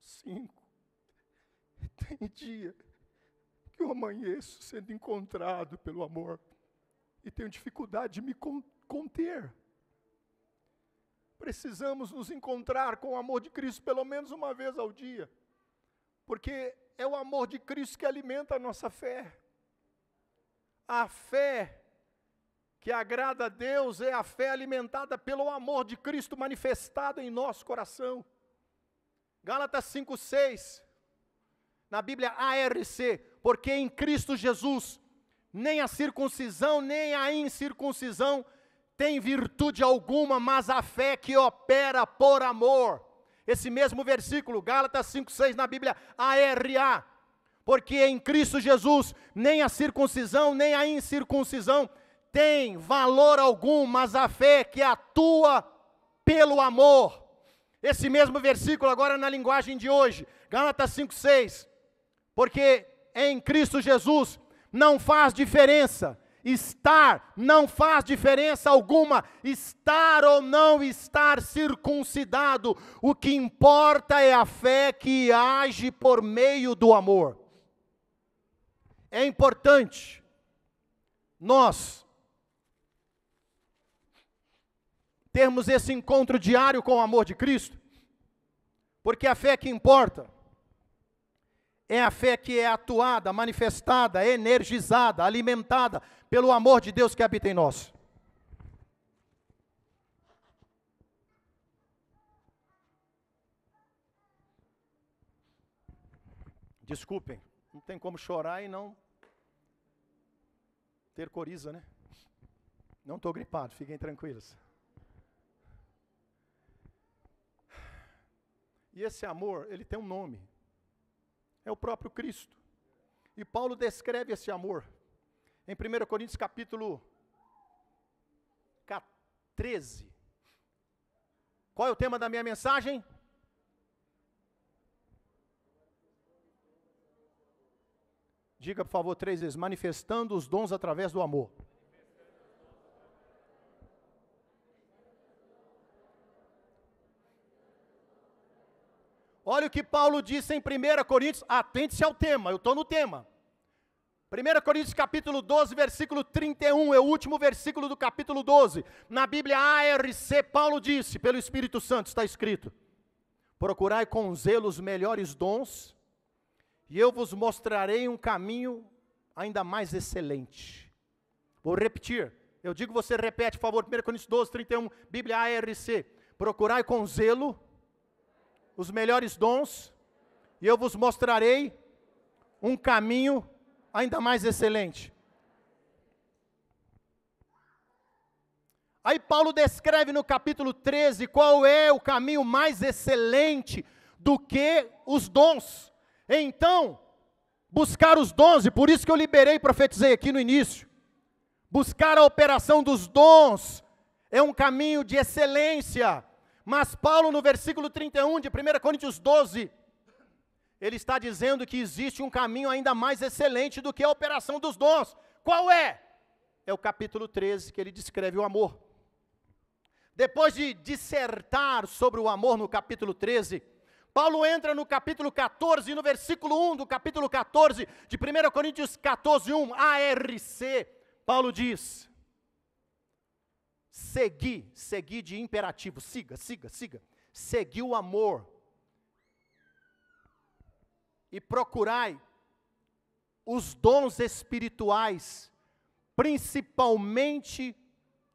Speaker 1: cinco. Tem dia que eu amanheço sendo encontrado pelo amor e tenho dificuldade de me conter precisamos nos encontrar com o amor de Cristo pelo menos uma vez ao dia, porque é o amor de Cristo que alimenta a nossa fé. A fé que agrada a Deus é a fé alimentada pelo amor de Cristo manifestado em nosso coração. Gálatas 5:6. Na Bíblia ARC, porque em Cristo Jesus nem a circuncisão nem a incircuncisão tem virtude alguma, mas a fé que opera por amor. Esse mesmo versículo, Gálatas 5,6 na Bíblia, ARA. Porque em Cristo Jesus, nem a circuncisão, nem a incircuncisão tem valor algum, mas a fé que atua pelo amor. Esse mesmo versículo, agora na linguagem de hoje, Gálatas 5,6. Porque em Cristo Jesus não faz diferença Estar não faz diferença alguma, estar ou não estar circuncidado, o que importa é a fé que age por meio do amor. É importante nós termos esse encontro diário com o amor de Cristo, porque é a fé que importa é a fé que é atuada, manifestada, energizada, alimentada pelo amor de Deus que habita em nós. Desculpem, não tem como chorar e não ter coriza, né? Não estou gripado, fiquem tranquilos. E esse amor, ele tem um nome é o próprio Cristo. E Paulo descreve esse amor em 1 Coríntios capítulo 13. Qual é o tema da minha mensagem? Diga, por favor, três vezes: manifestando os dons através do amor. Olha o que Paulo disse em 1 Coríntios, atente-se ao tema, eu estou no tema. 1 Coríntios capítulo 12, versículo 31, é o último versículo do capítulo 12. Na Bíblia ARC, Paulo disse, pelo Espírito Santo está escrito: Procurai com zelo os melhores dons, e eu vos mostrarei um caminho ainda mais excelente. Vou repetir, eu digo, você repete, por favor, 1 Coríntios 12, 31, Bíblia ARC. Procurai com zelo os melhores dons, e eu vos mostrarei um caminho ainda mais excelente. Aí Paulo descreve no capítulo 13 qual é o caminho mais excelente do que os dons. Então, buscar os dons, e por isso que eu liberei, profetizei aqui no início. Buscar a operação dos dons é um caminho de excelência. Mas Paulo, no versículo 31 de 1 Coríntios 12, ele está dizendo que existe um caminho ainda mais excelente do que a operação dos dons. Qual é? É o capítulo 13 que ele descreve o amor. Depois de dissertar sobre o amor no capítulo 13, Paulo entra no capítulo 14, no versículo 1 do capítulo 14 de 1 Coríntios 14, 1, ARC. Paulo diz: Seguir, seguir de imperativo, siga, siga, siga. Seguir o amor. E procurai os dons espirituais, principalmente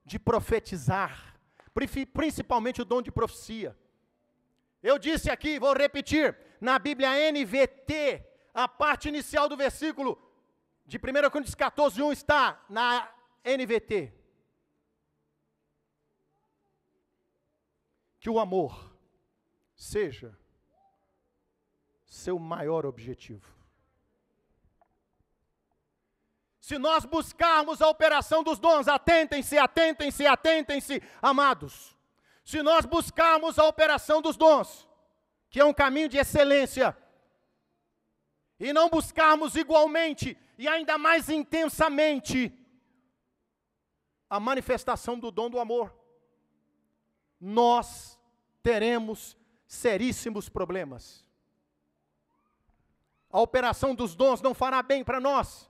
Speaker 1: de profetizar, principalmente o dom de profecia. Eu disse aqui, vou repetir, na Bíblia NVT, a parte inicial do versículo de 1 Coríntios 14, 1 está na NVT. que o amor seja seu maior objetivo. Se nós buscarmos a operação dos dons, atentem-se, atentem-se, atentem-se, amados. Se nós buscarmos a operação dos dons, que é um caminho de excelência, e não buscarmos igualmente e ainda mais intensamente a manifestação do dom do amor, nós teremos seríssimos problemas. A operação dos dons não fará bem para nós,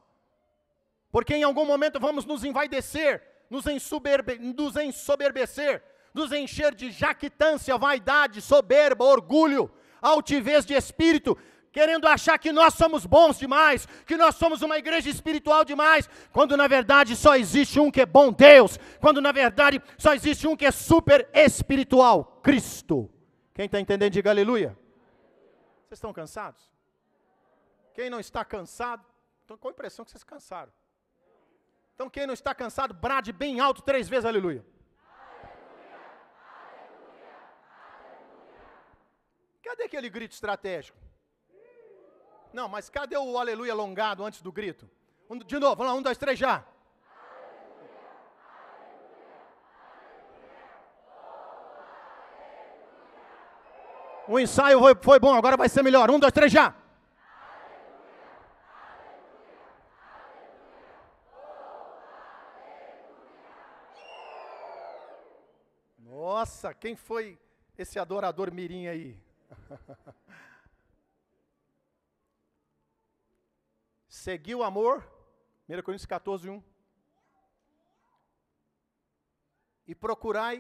Speaker 1: porque em algum momento vamos nos envaidecer, nos, ensoberbe, nos ensoberbecer, nos encher de jactância, vaidade, soberba, orgulho, altivez de espírito, querendo achar que nós somos bons demais, que nós somos uma igreja espiritual demais, quando na verdade só existe um que é bom Deus, quando na verdade só existe um que é super espiritual, Cristo. Quem está entendendo, diga aleluia. Vocês estão cansados? Quem não está cansado, então qual a impressão que vocês cansaram? Então quem não está cansado, brade bem alto três vezes, aleluia. Cadê aquele grito estratégico? Não, mas cadê o aleluia alongado antes do grito? Um, de novo, vamos lá, um, dois, três, já. O ensaio foi, foi, bom, agora vai ser melhor. Um, dois, três, já. Nossa, quem foi esse adorador mirim aí? seguir o amor, 1 Coríntios 14, 1. E procurai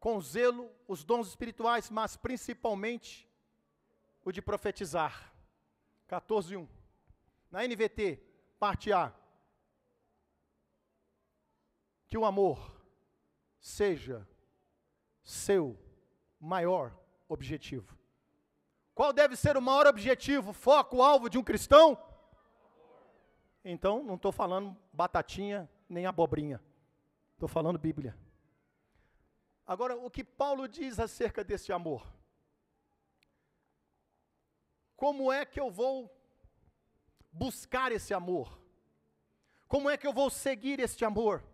Speaker 1: com zelo os dons espirituais, mas principalmente o de profetizar. 14, 1. Na NVT, parte A. Que o amor seja seu maior objetivo. Qual deve ser o maior objetivo, foco, alvo de um cristão? Então, não estou falando batatinha nem abobrinha. Estou falando Bíblia. Agora, o que Paulo diz acerca desse amor? Como é que eu vou buscar esse amor? Como é que eu vou seguir este amor?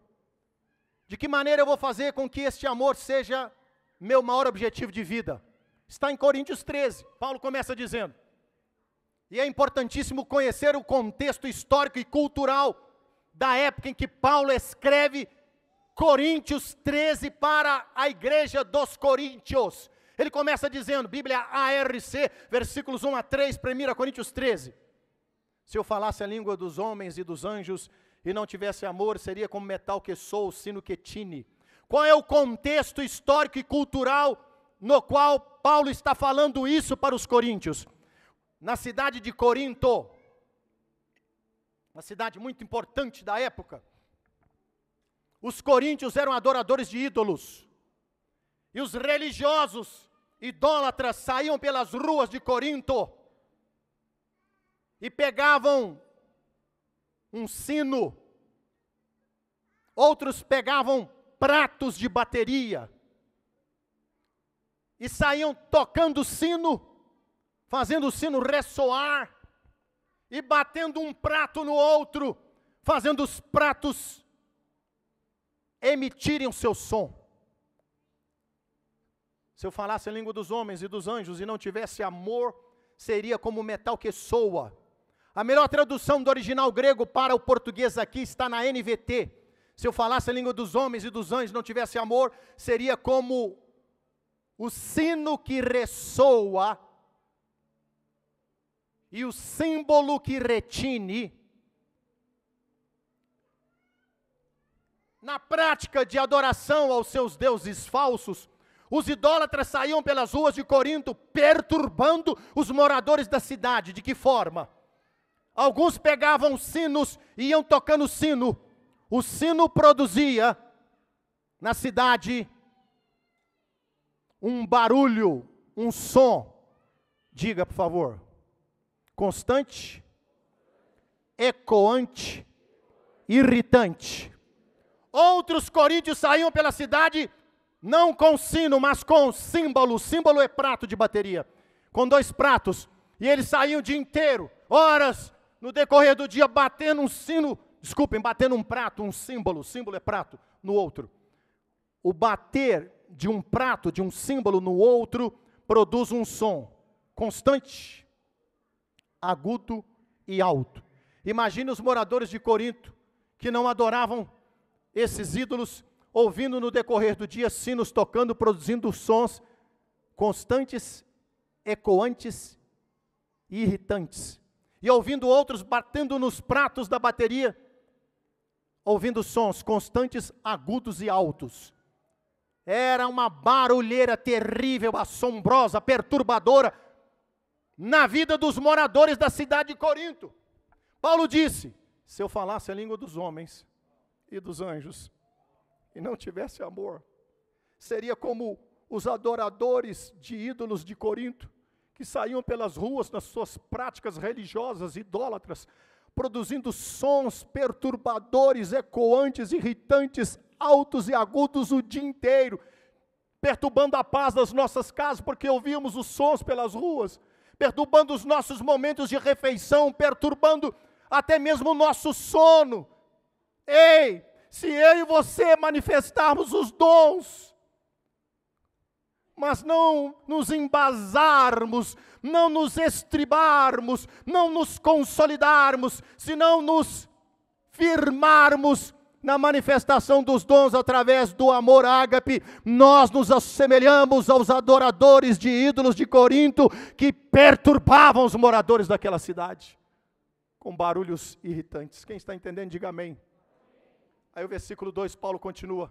Speaker 1: De que maneira eu vou fazer com que este amor seja meu maior objetivo de vida? Está em Coríntios 13, Paulo começa dizendo: e é importantíssimo conhecer o contexto histórico e cultural da época em que Paulo escreve Coríntios 13 para a igreja dos Coríntios. Ele começa dizendo, Bíblia ARC, versículos 1 a 3, 1 Coríntios 13. Se eu falasse a língua dos homens e dos anjos e não tivesse amor, seria como metal que sou, sino que tine. Qual é o contexto histórico e cultural no qual Paulo está falando isso para os coríntios? na cidade de Corinto, uma cidade muito importante da época, os coríntios eram adoradores de ídolos. E os religiosos idólatras saíam pelas ruas de Corinto e pegavam um sino, outros pegavam pratos de bateria e saíam tocando sino fazendo o sino ressoar e batendo um prato no outro, fazendo os pratos emitirem o seu som. Se eu falasse a língua dos homens e dos anjos e não tivesse amor, seria como metal que soa. A melhor tradução do original grego para o português aqui está na NVT. Se eu falasse a língua dos homens e dos anjos e não tivesse amor, seria como o sino que ressoa e o símbolo que retine, na prática de adoração aos seus deuses falsos, os idólatras saíam pelas ruas de Corinto perturbando os moradores da cidade. De que forma? Alguns pegavam sinos e iam tocando sino. O sino produzia na cidade um barulho, um som. Diga, por favor constante, ecoante, irritante. Outros coríntios saíam pela cidade não com sino, mas com símbolo. Símbolo é prato de bateria, com dois pratos. E eles saíam o dia inteiro, horas, no decorrer do dia, batendo um sino, desculpem, batendo um prato, um símbolo, símbolo é prato, no outro. O bater de um prato, de um símbolo no outro, produz um som constante, agudo e alto. Imagine os moradores de Corinto que não adoravam esses ídolos, ouvindo no decorrer do dia sinos tocando, produzindo sons constantes, ecoantes e irritantes. E ouvindo outros batendo nos pratos da bateria, ouvindo sons constantes, agudos e altos. Era uma barulheira terrível, assombrosa, perturbadora, na vida dos moradores da cidade de Corinto. Paulo disse: Se eu falasse a língua dos homens e dos anjos e não tivesse amor, seria como os adoradores de ídolos de Corinto, que saíam pelas ruas nas suas práticas religiosas idólatras, produzindo sons perturbadores, ecoantes, irritantes, altos e agudos o dia inteiro, perturbando a paz das nossas casas, porque ouvíamos os sons pelas ruas perturbando os nossos momentos de refeição, perturbando até mesmo o nosso sono. Ei, se eu e você manifestarmos os dons, mas não nos embasarmos, não nos estribarmos, não nos consolidarmos, senão nos firmarmos na manifestação dos dons através do amor ágape, nós nos assemelhamos aos adoradores de ídolos de Corinto que perturbavam os moradores daquela cidade com barulhos irritantes. Quem está entendendo, diga amém. Aí o versículo 2, Paulo continua.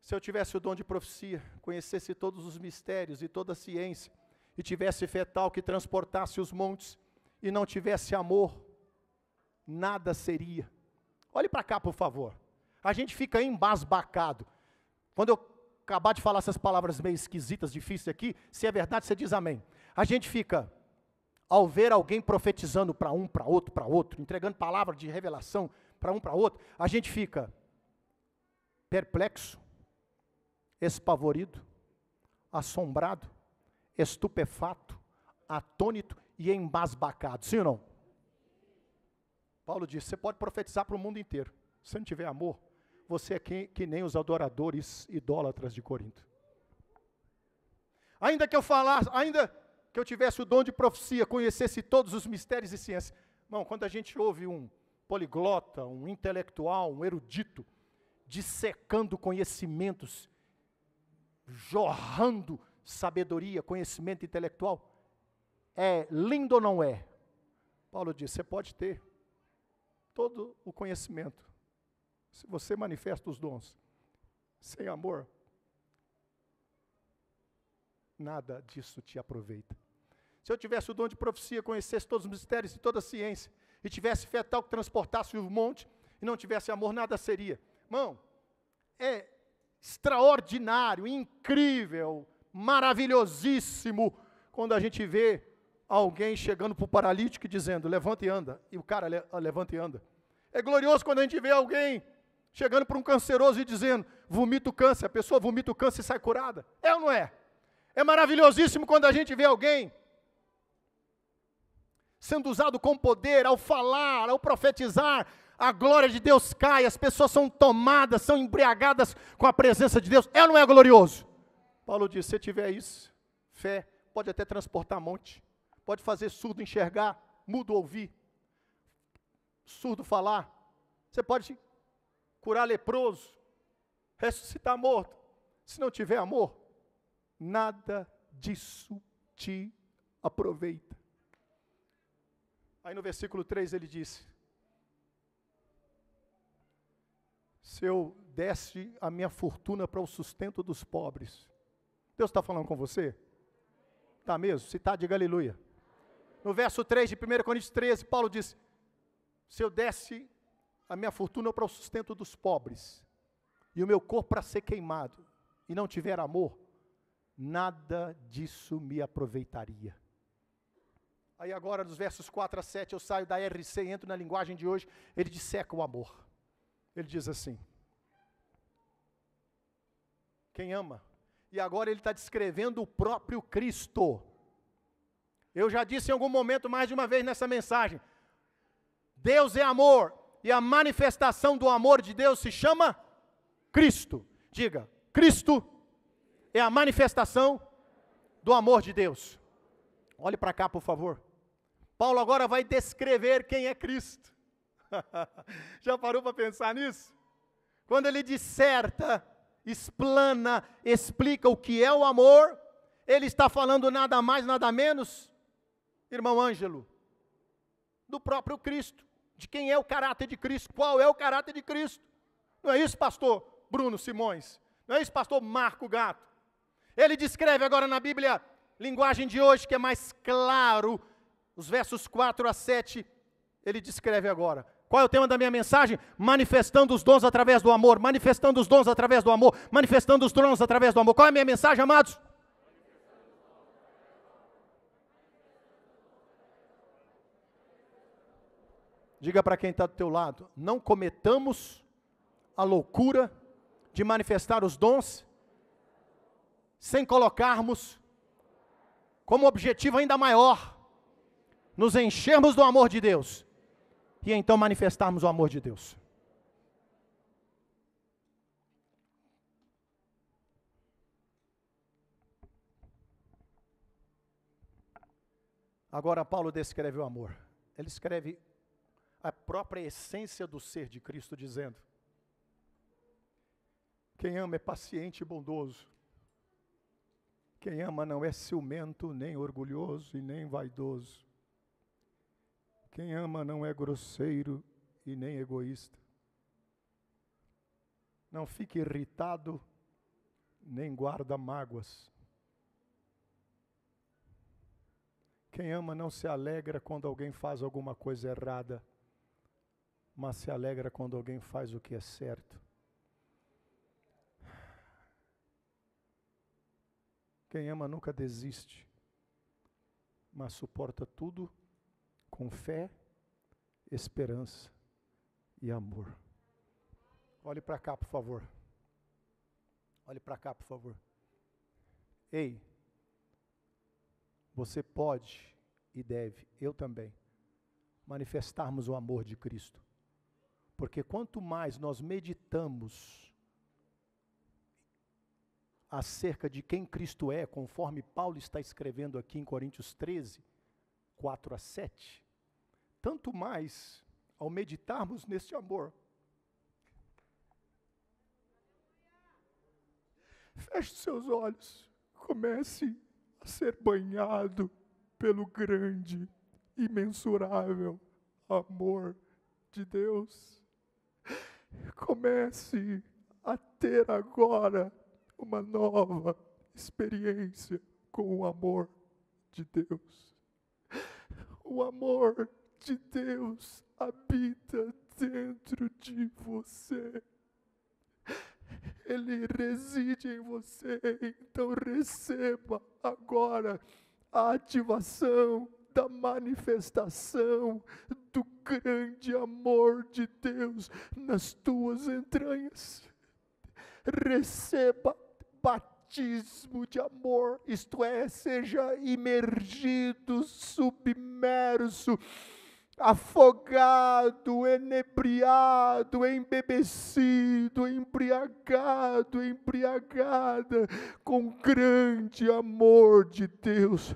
Speaker 1: Se eu tivesse o dom de profecia, conhecesse todos os mistérios e toda a ciência, e tivesse fé tal que transportasse os montes, e não tivesse amor, nada seria. Olhe para cá, por favor. A gente fica embasbacado. Quando eu acabar de falar essas palavras meio esquisitas, difíceis aqui, se é verdade, você diz amém. A gente fica, ao ver alguém profetizando para um, para outro, para outro, entregando palavra de revelação para um, para outro, a gente fica perplexo, espavorido, assombrado, estupefato, atônito e embasbacado. Sim ou não? Paulo diz: você pode profetizar para o mundo inteiro. Se não tiver amor, você é que, que nem os adoradores idólatras de Corinto. Ainda que eu falasse, ainda que eu tivesse o dom de profecia, conhecesse todos os mistérios e ciências. Irmão, quando a gente ouve um poliglota, um intelectual, um erudito, dissecando conhecimentos, jorrando sabedoria, conhecimento intelectual, é lindo ou não é? Paulo diz: você pode ter, todo o conhecimento, se você manifesta os dons sem amor, nada disso te aproveita. Se eu tivesse o dom de profecia, conhecesse todos os mistérios e toda a ciência, e tivesse fé tal que transportasse o monte, e não tivesse amor, nada seria. Mão, é extraordinário, incrível, maravilhosíssimo, quando a gente vê alguém chegando para o paralítico e dizendo: levanta e anda. E o cara le ah, levanta e anda. É glorioso quando a gente vê alguém chegando para um canceroso e dizendo: vomita o câncer. A pessoa vomita o câncer e sai curada. É ou não é? É maravilhosíssimo quando a gente vê alguém sendo usado com poder ao falar, ao profetizar. A glória de Deus cai, as pessoas são tomadas, são embriagadas com a presença de Deus. É ou não é glorioso? Paulo diz: se tiver isso, fé, pode até transportar monte pode fazer surdo enxergar, mudo ouvir, surdo falar. Você pode curar leproso, ressuscitar morto. Se não tiver amor, nada disso te aproveita. Aí no versículo 3 ele disse: Se eu desse a minha fortuna para o sustento dos pobres, Deus está falando com você? Está mesmo? Se está, diga aleluia no verso 3 de 1 Coríntios 13, Paulo diz: Se eu desse a minha fortuna para o sustento dos pobres, e o meu corpo para ser queimado, e não tiver amor, nada disso me aproveitaria. Aí agora, dos versos 4 a 7, eu saio da RC e entro na linguagem de hoje, ele disseca o amor. Ele diz assim: Quem ama? E agora ele está descrevendo o próprio Cristo. Eu já disse em algum momento mais de uma vez nessa mensagem. Deus é amor e a manifestação do amor de Deus se chama Cristo. Diga, Cristo é a manifestação do amor de Deus. Olhe para cá, por favor. Paulo agora vai descrever quem é Cristo. Já parou para pensar nisso? Quando ele disserta, explana, explica o que é o amor, ele está falando nada mais, nada menos irmão Ângelo? Do próprio Cristo. De quem é o caráter de Cristo? Qual é o caráter de Cristo? Não é isso, pastor Bruno Simões? Não é isso, pastor Marco Gato? Ele descreve agora na Bíblia, linguagem de hoje, que é mais claro, os versos 4 a 7, ele descreve agora. Qual é o tema da minha mensagem? Manifestando os dons através do amor, manifestando os dons através do amor, manifestando os dons através do amor. Qual é a minha mensagem, amados? Diga para quem está do teu lado, não cometamos a loucura de manifestar os dons sem colocarmos como objetivo ainda maior nos enchermos do amor de Deus e então manifestarmos o amor de Deus. Agora Paulo descreve o amor. Ele escreve a própria essência do ser de Cristo, dizendo: Quem ama é paciente e bondoso. Quem ama não é ciumento, nem orgulhoso e nem vaidoso. Quem ama não é grosseiro e nem egoísta. Não fica irritado, nem guarda mágoas. Quem ama não se alegra quando alguém faz alguma coisa errada mas se alegra quando alguém faz o que é certo. Quem ama nunca desiste, mas suporta tudo com fé, esperança e amor. Olhe para cá, por favor. Olhe para cá, por favor. Ei, você pode e deve, eu também, manifestarmos o amor de Cristo. Porque quanto mais nós meditamos acerca de quem Cristo é, conforme Paulo está escrevendo aqui em Coríntios 13, 4 a 7, tanto mais ao meditarmos neste amor. Feche seus olhos, comece a ser banhado pelo grande, imensurável amor de Deus. Comece a ter agora uma nova experiência com o amor de Deus. O amor de Deus habita dentro de você. Ele reside em você, então receba agora a ativação da manifestação do grande amor de Deus nas tuas entranhas. Receba batismo de amor, isto é, seja imergido, submerso, afogado, enebriado, embebecido, embriagado, embriagada, com grande amor de Deus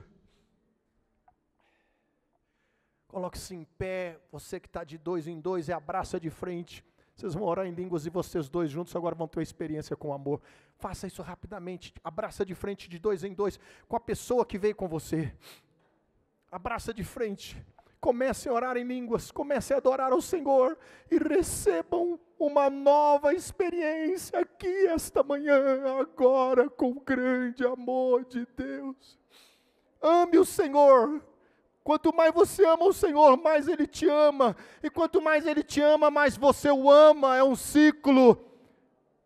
Speaker 1: Coloque-se em pé, você que está de dois em dois e abraça de frente. Vocês vão orar em línguas e vocês dois juntos agora vão ter uma experiência com amor. Faça isso rapidamente. Abraça de frente de dois em dois com a pessoa que veio com você. Abraça de frente. Comece a orar em línguas, comece a adorar ao Senhor e recebam uma nova experiência aqui esta manhã, agora com o grande amor de Deus. Ame o Senhor Quanto mais você ama o Senhor, mais Ele te ama. E quanto mais Ele te ama, mais você o ama. É um ciclo.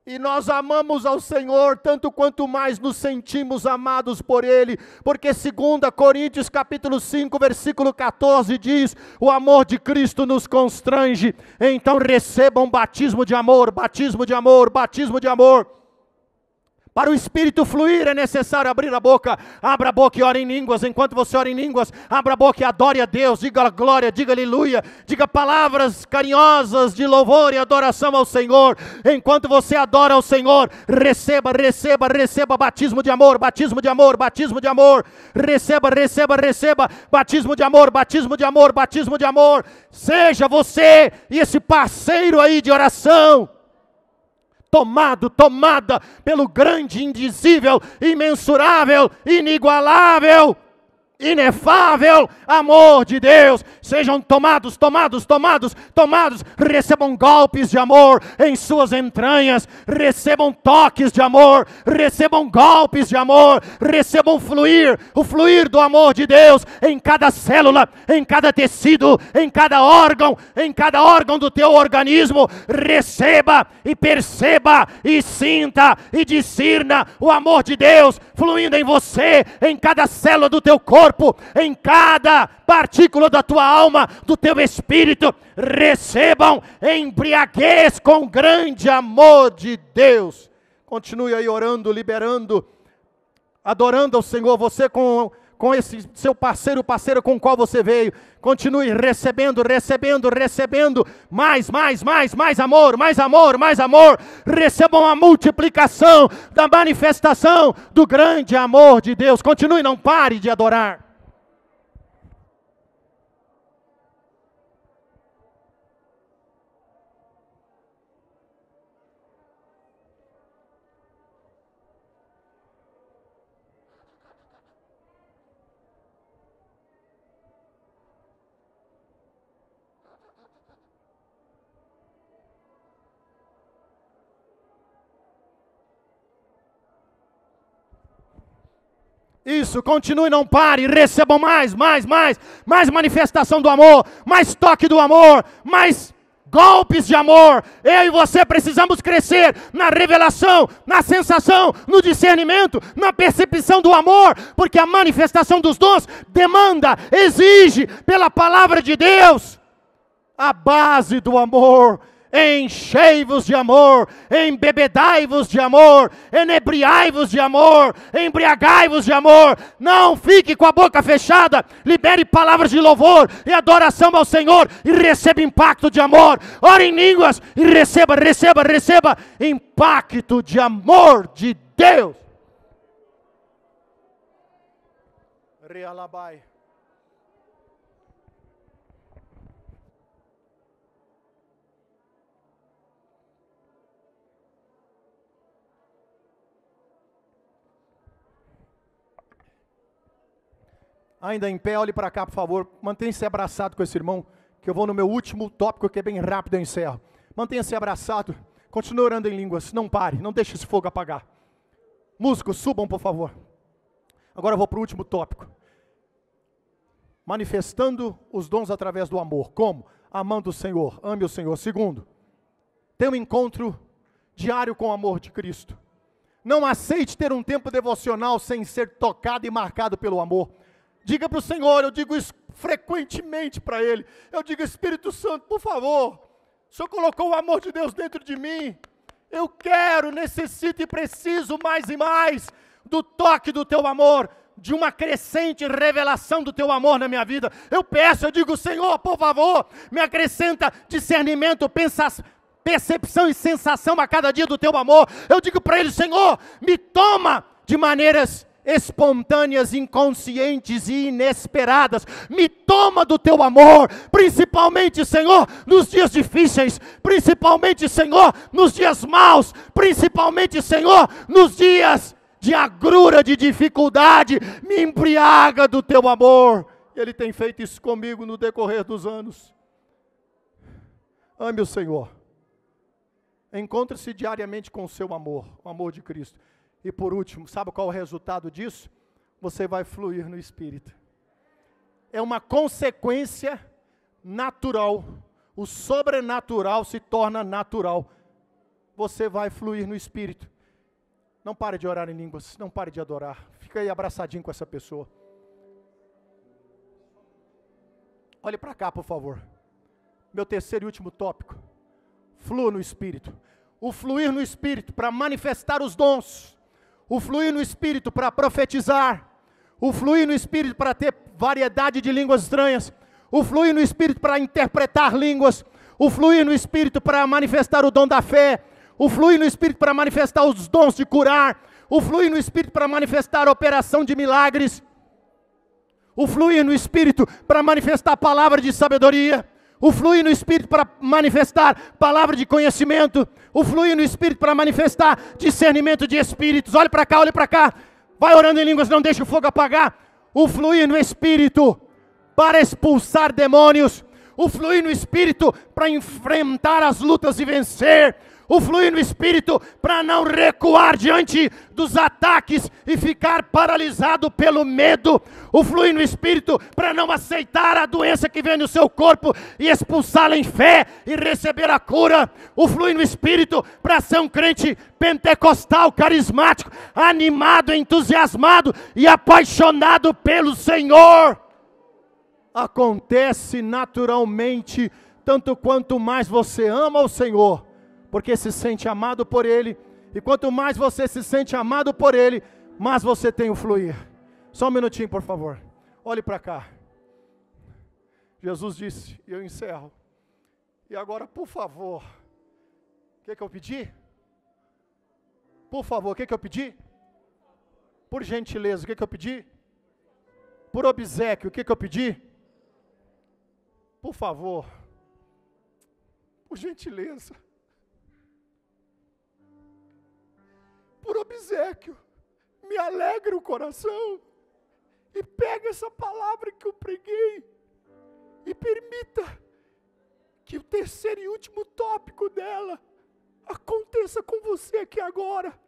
Speaker 1: E nós amamos ao Senhor tanto quanto mais nos sentimos amados por Ele, porque 2 Coríntios capítulo 5, versículo 14 diz: "O amor de Cristo nos constrange". Então recebam batismo de amor, batismo de amor, batismo de amor. Para o espírito fluir é necessário abrir a boca. Abra a boca e ore em línguas. Enquanto você ora em línguas, abra a boca e adore a Deus. Diga glória, diga aleluia. Diga palavras carinhosas de louvor e adoração ao Senhor. Enquanto você adora ao Senhor, receba, receba, receba batismo de amor, batismo de amor, batismo de amor. Receba, receba, receba batismo de amor, batismo de amor, batismo de amor. Seja você e esse parceiro aí de oração tomado, tomada pelo grande, indizível, imensurável, inigualável inefável amor de Deus. Sejam tomados, tomados, tomados, tomados. Recebam golpes de amor em suas entranhas, recebam toques de amor, recebam golpes de amor, recebam fluir, o fluir do amor de Deus em cada célula, em cada tecido, em cada órgão, em cada órgão do teu organismo. Receba e perceba e sinta e discirna o amor de Deus fluindo em você, em cada célula do teu corpo, em cada partícula da tua alma, do teu espírito. Recebam embriaguez com grande amor de Deus. Continue aí orando, liberando, adorando ao Senhor, você com com esse seu parceiro, parceira com o qual você veio. Continue recebendo, recebendo, recebendo mais, mais, mais, mais amor, mais amor, mais amor. Recebam a multiplicação da manifestação do grande amor de Deus. Continue, não pare de adorar. Isso, continue, não pare, recebam mais, mais, mais, mais manifestação do amor, mais toque do amor, mais golpes de amor. Eu e você precisamos crescer na revelação, na sensação, no discernimento, na percepção do amor, porque a manifestação dos dons demanda, exige pela palavra de Deus a base do amor enchei-vos de amor, embebedai-vos de amor, enebriai-vos de amor, embriagai-vos de amor. Não fique com a boca fechada, libere palavras de louvor e adoração ao Senhor e receba impacto de amor. Ore em línguas e receba, receba, receba impacto de amor de Deus. Realabai. ainda em pé, olhe para cá, por favor. Mantenha-se abraçado com esse irmão, que eu vou no meu último tópico, que é bem rápido, eu encerro. Mantenha-se abraçado, continue orando em línguas, não pare, não deixe esse fogo apagar. Músicos, subam, por favor. Agora eu vou para o último tópico. Manifestando os dons através do amor. Como? Amando o Senhor, ame o Senhor. Segundo, tenha um encontro diário com o amor de Cristo. Não aceite ter um tempo devocional sem ser tocado e marcado pelo amor. Diga para o Senhor, eu digo isso frequentemente para Ele. Eu digo, Espírito Santo, por favor, o Senhor colocou o amor de Deus dentro de mim. Eu quero, necessito e preciso mais e mais do toque do Teu amor, de uma crescente revelação do teu amor na minha vida. Eu peço, eu digo, Senhor, por favor, me acrescenta discernimento, percepção e sensação a cada dia do teu amor. Eu digo para ele, Senhor, me toma de maneiras espontâneas, inconscientes e inesperadas. Me toma do teu amor, principalmente, Senhor, nos dias difíceis, principalmente, Senhor, nos dias maus, principalmente, Senhor, nos dias de agrura, de dificuldade. Me embriaga do teu amor. Ele tem feito isso comigo no decorrer dos anos. Ame o Senhor. Encontre-se diariamente com o seu amor, o amor de Cristo. E por último, sabe qual é o resultado disso? Você vai fluir no espírito. É uma consequência natural. O sobrenatural se torna natural. Você vai fluir no espírito. Não pare de orar em línguas, não pare de adorar. Fica aí abraçadinho com essa pessoa. Olhe para cá, por favor. Meu terceiro e último tópico. Flua no espírito. O fluir no espírito para manifestar os dons o fluir no Espírito para profetizar, o fluir no Espírito para ter variedade de línguas estranhas, o fluir no Espírito para interpretar línguas, o fluir no Espírito para manifestar o dom da fé, o fluir no Espírito para manifestar os dons de curar, o fluir no Espírito para manifestar a operação de milagres, o fluir no Espírito para manifestar a palavra de sabedoria, o fluir no Espírito para manifestar palavra de conhecimento, o fluir no Espírito para manifestar discernimento de espíritos. Olhe para cá, olhe para cá, vai orando em línguas, não deixe o fogo apagar. O fluir no Espírito para expulsar demônios, o fluir no Espírito para enfrentar as lutas e vencer o fluir no espírito para não recuar diante dos ataques e ficar paralisado pelo medo, o fluir no espírito para não aceitar a doença que vem no seu corpo e expulsá-la em fé e receber a cura, o fluir no espírito para ser um crente pentecostal, carismático, animado, entusiasmado e apaixonado pelo Senhor. Acontece naturalmente, tanto quanto mais você ama o Senhor porque se sente amado por Ele. E quanto mais você se sente amado por Ele, mais você tem o fluir. Só um minutinho, por favor. Olhe para cá. Jesus disse, e eu encerro. E agora, por favor, o que, é que eu pedi? Por favor, o que, é que eu pedi? Por gentileza, o que, é que eu pedi? Por obsequio, o que, que eu pedi? Por favor, por gentileza. por obsequio, me alegra o coração. E pega essa palavra que eu preguei e permita que o terceiro e último tópico dela aconteça com você aqui agora.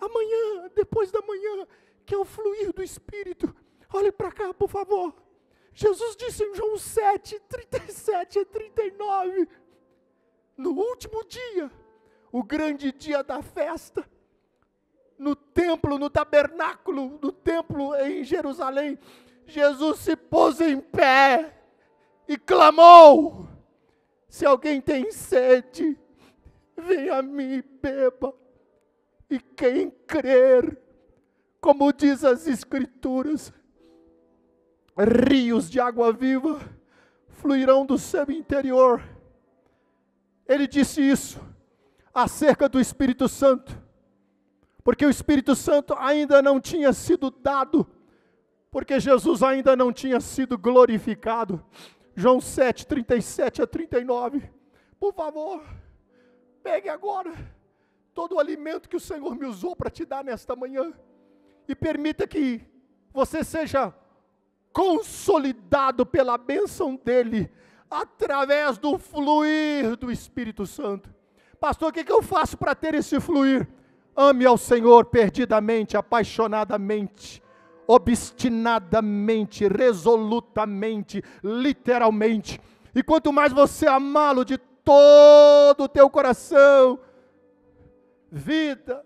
Speaker 1: Amanhã, depois da manhã, que é o fluir do Espírito. Olhe para cá, por favor. Jesus disse em João 7, 37 a 39. No último dia, o grande dia da festa, no templo, no tabernáculo do templo em Jerusalém, Jesus se pôs em pé e clamou: Se alguém tem sede, venha a mim e beba. E quem crer, como diz as Escrituras, rios de água viva fluirão do seu interior. Ele disse isso acerca do Espírito Santo porque o Espírito Santo ainda não tinha sido dado, porque Jesus ainda não tinha sido glorificado. João 7, 37 a 39. Por favor, pegue agora todo o alimento que o Senhor me usou para te dar nesta manhã e permita que você seja consolidado pela bênção dEle através do fluir do Espírito Santo. Pastor, o que, que eu faço para ter esse fluir? Ame ao Senhor perdidamente, apaixonadamente, obstinadamente, resolutamente, literalmente. E quanto mais você amá-lo de todo o teu coração, vida,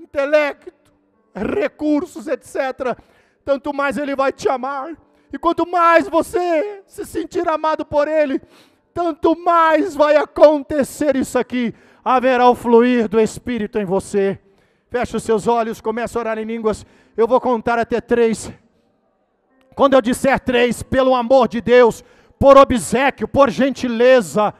Speaker 1: intelecto, recursos, etc., tanto mais ele vai te amar. E quanto mais você se sentir amado por ele, tanto mais vai acontecer isso aqui haverá o fluir do Espírito em você. Feche os seus olhos, comece a orar em línguas. Eu vou contar até três. Quando eu disser três, pelo amor de Deus, por obsequio, por gentileza,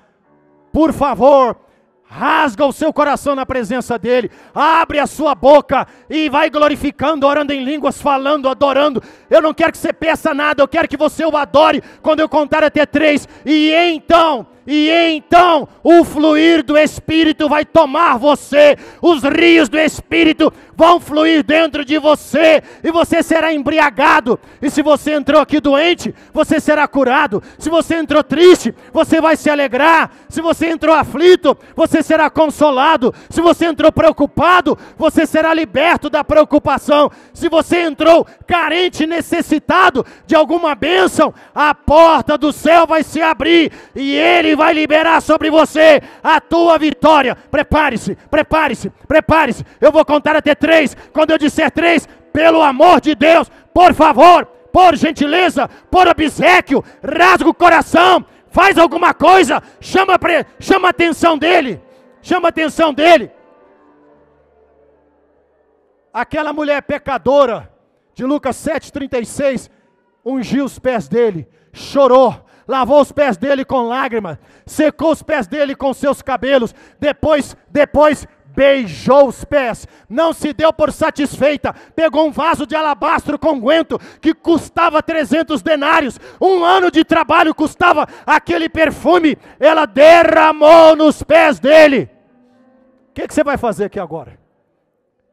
Speaker 1: por favor, rasga o seu coração na presença dele, abre a sua boca e vai glorificando, orando em línguas, falando, adorando. Eu não quero que você peça nada, eu quero que você o adore quando eu contar até três, e então e então o fluir do Espírito vai tomar você, os rios do Espírito vão fluir dentro de você, e você será embriagado. E se você entrou aqui doente, você será curado. Se você entrou triste, você vai se alegrar. Se você entrou aflito, você será consolado. Se você entrou preocupado, você será liberto da preocupação. Se você entrou carente, necessitado de alguma bênção, a porta do céu vai se abrir e ele vai liberar sobre você a tua vitória. Prepare-se, prepare-se, prepare-se. Eu vou contar até três. Quando eu disser três, pelo amor de Deus, por favor, por gentileza, por obsequio, rasga o coração, faz alguma coisa, chama, chama a atenção dele, chama a atenção dele. Aquela mulher pecadora de Lucas 7,36 ungiu os pés dele, chorou lavou os pés dele com lágrimas, secou os pés dele com seus cabelos, depois, depois beijou os pés, não se deu por satisfeita, pegou um vaso de alabastro com guento que custava 300 denários, um ano de trabalho custava aquele perfume, ela derramou nos pés dele. O que, que, você vai fazer aqui agora?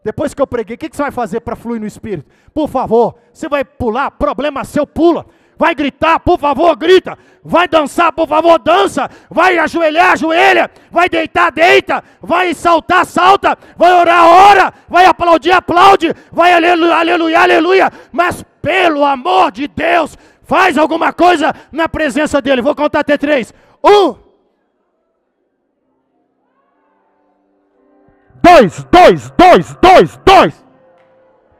Speaker 1: Depois que eu preguei, o que, que você vai fazer para fluir no Espírito? Por favor, você vai pular, problema seu, pula vai gritar, por favor, grita, vai dançar, por favor, dança, vai ajoelhar, ajoelha, vai deitar, deita, vai saltar, salta, vai orar, ora, vai aplaudir, aplaude, vai aleluia, aleluia, aleluia, mas pelo amor de Deus, faz alguma coisa na presença dele. Vou contar até três. Um. Dois, dois, dois, dois, dois.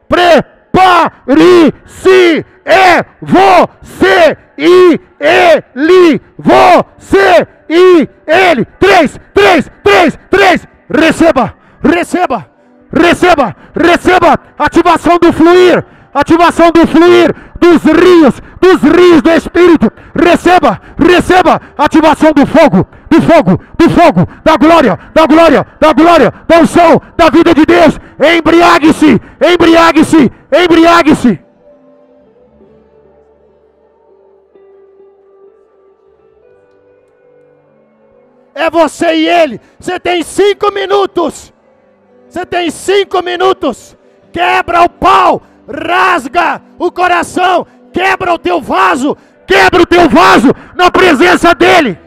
Speaker 1: Pre Parici é você e ele, você e ele. Três, três, três, três. Receba, receba, receba, receba. Ativação do fluir, ativação do fluir dos rios, dos rios do Espírito. Receba, receba. Ativação do fogo do fogo, do fogo, da glória, da glória, da glória, da unção, da vida de Deus. Embriague-se, embriague-se, embriague-se. É você e ele. Você tem cinco minutos. Você tem cinco minutos. Quebra o pau, rasga o coração, quebra o teu vaso, quebra o teu vaso na presença dele.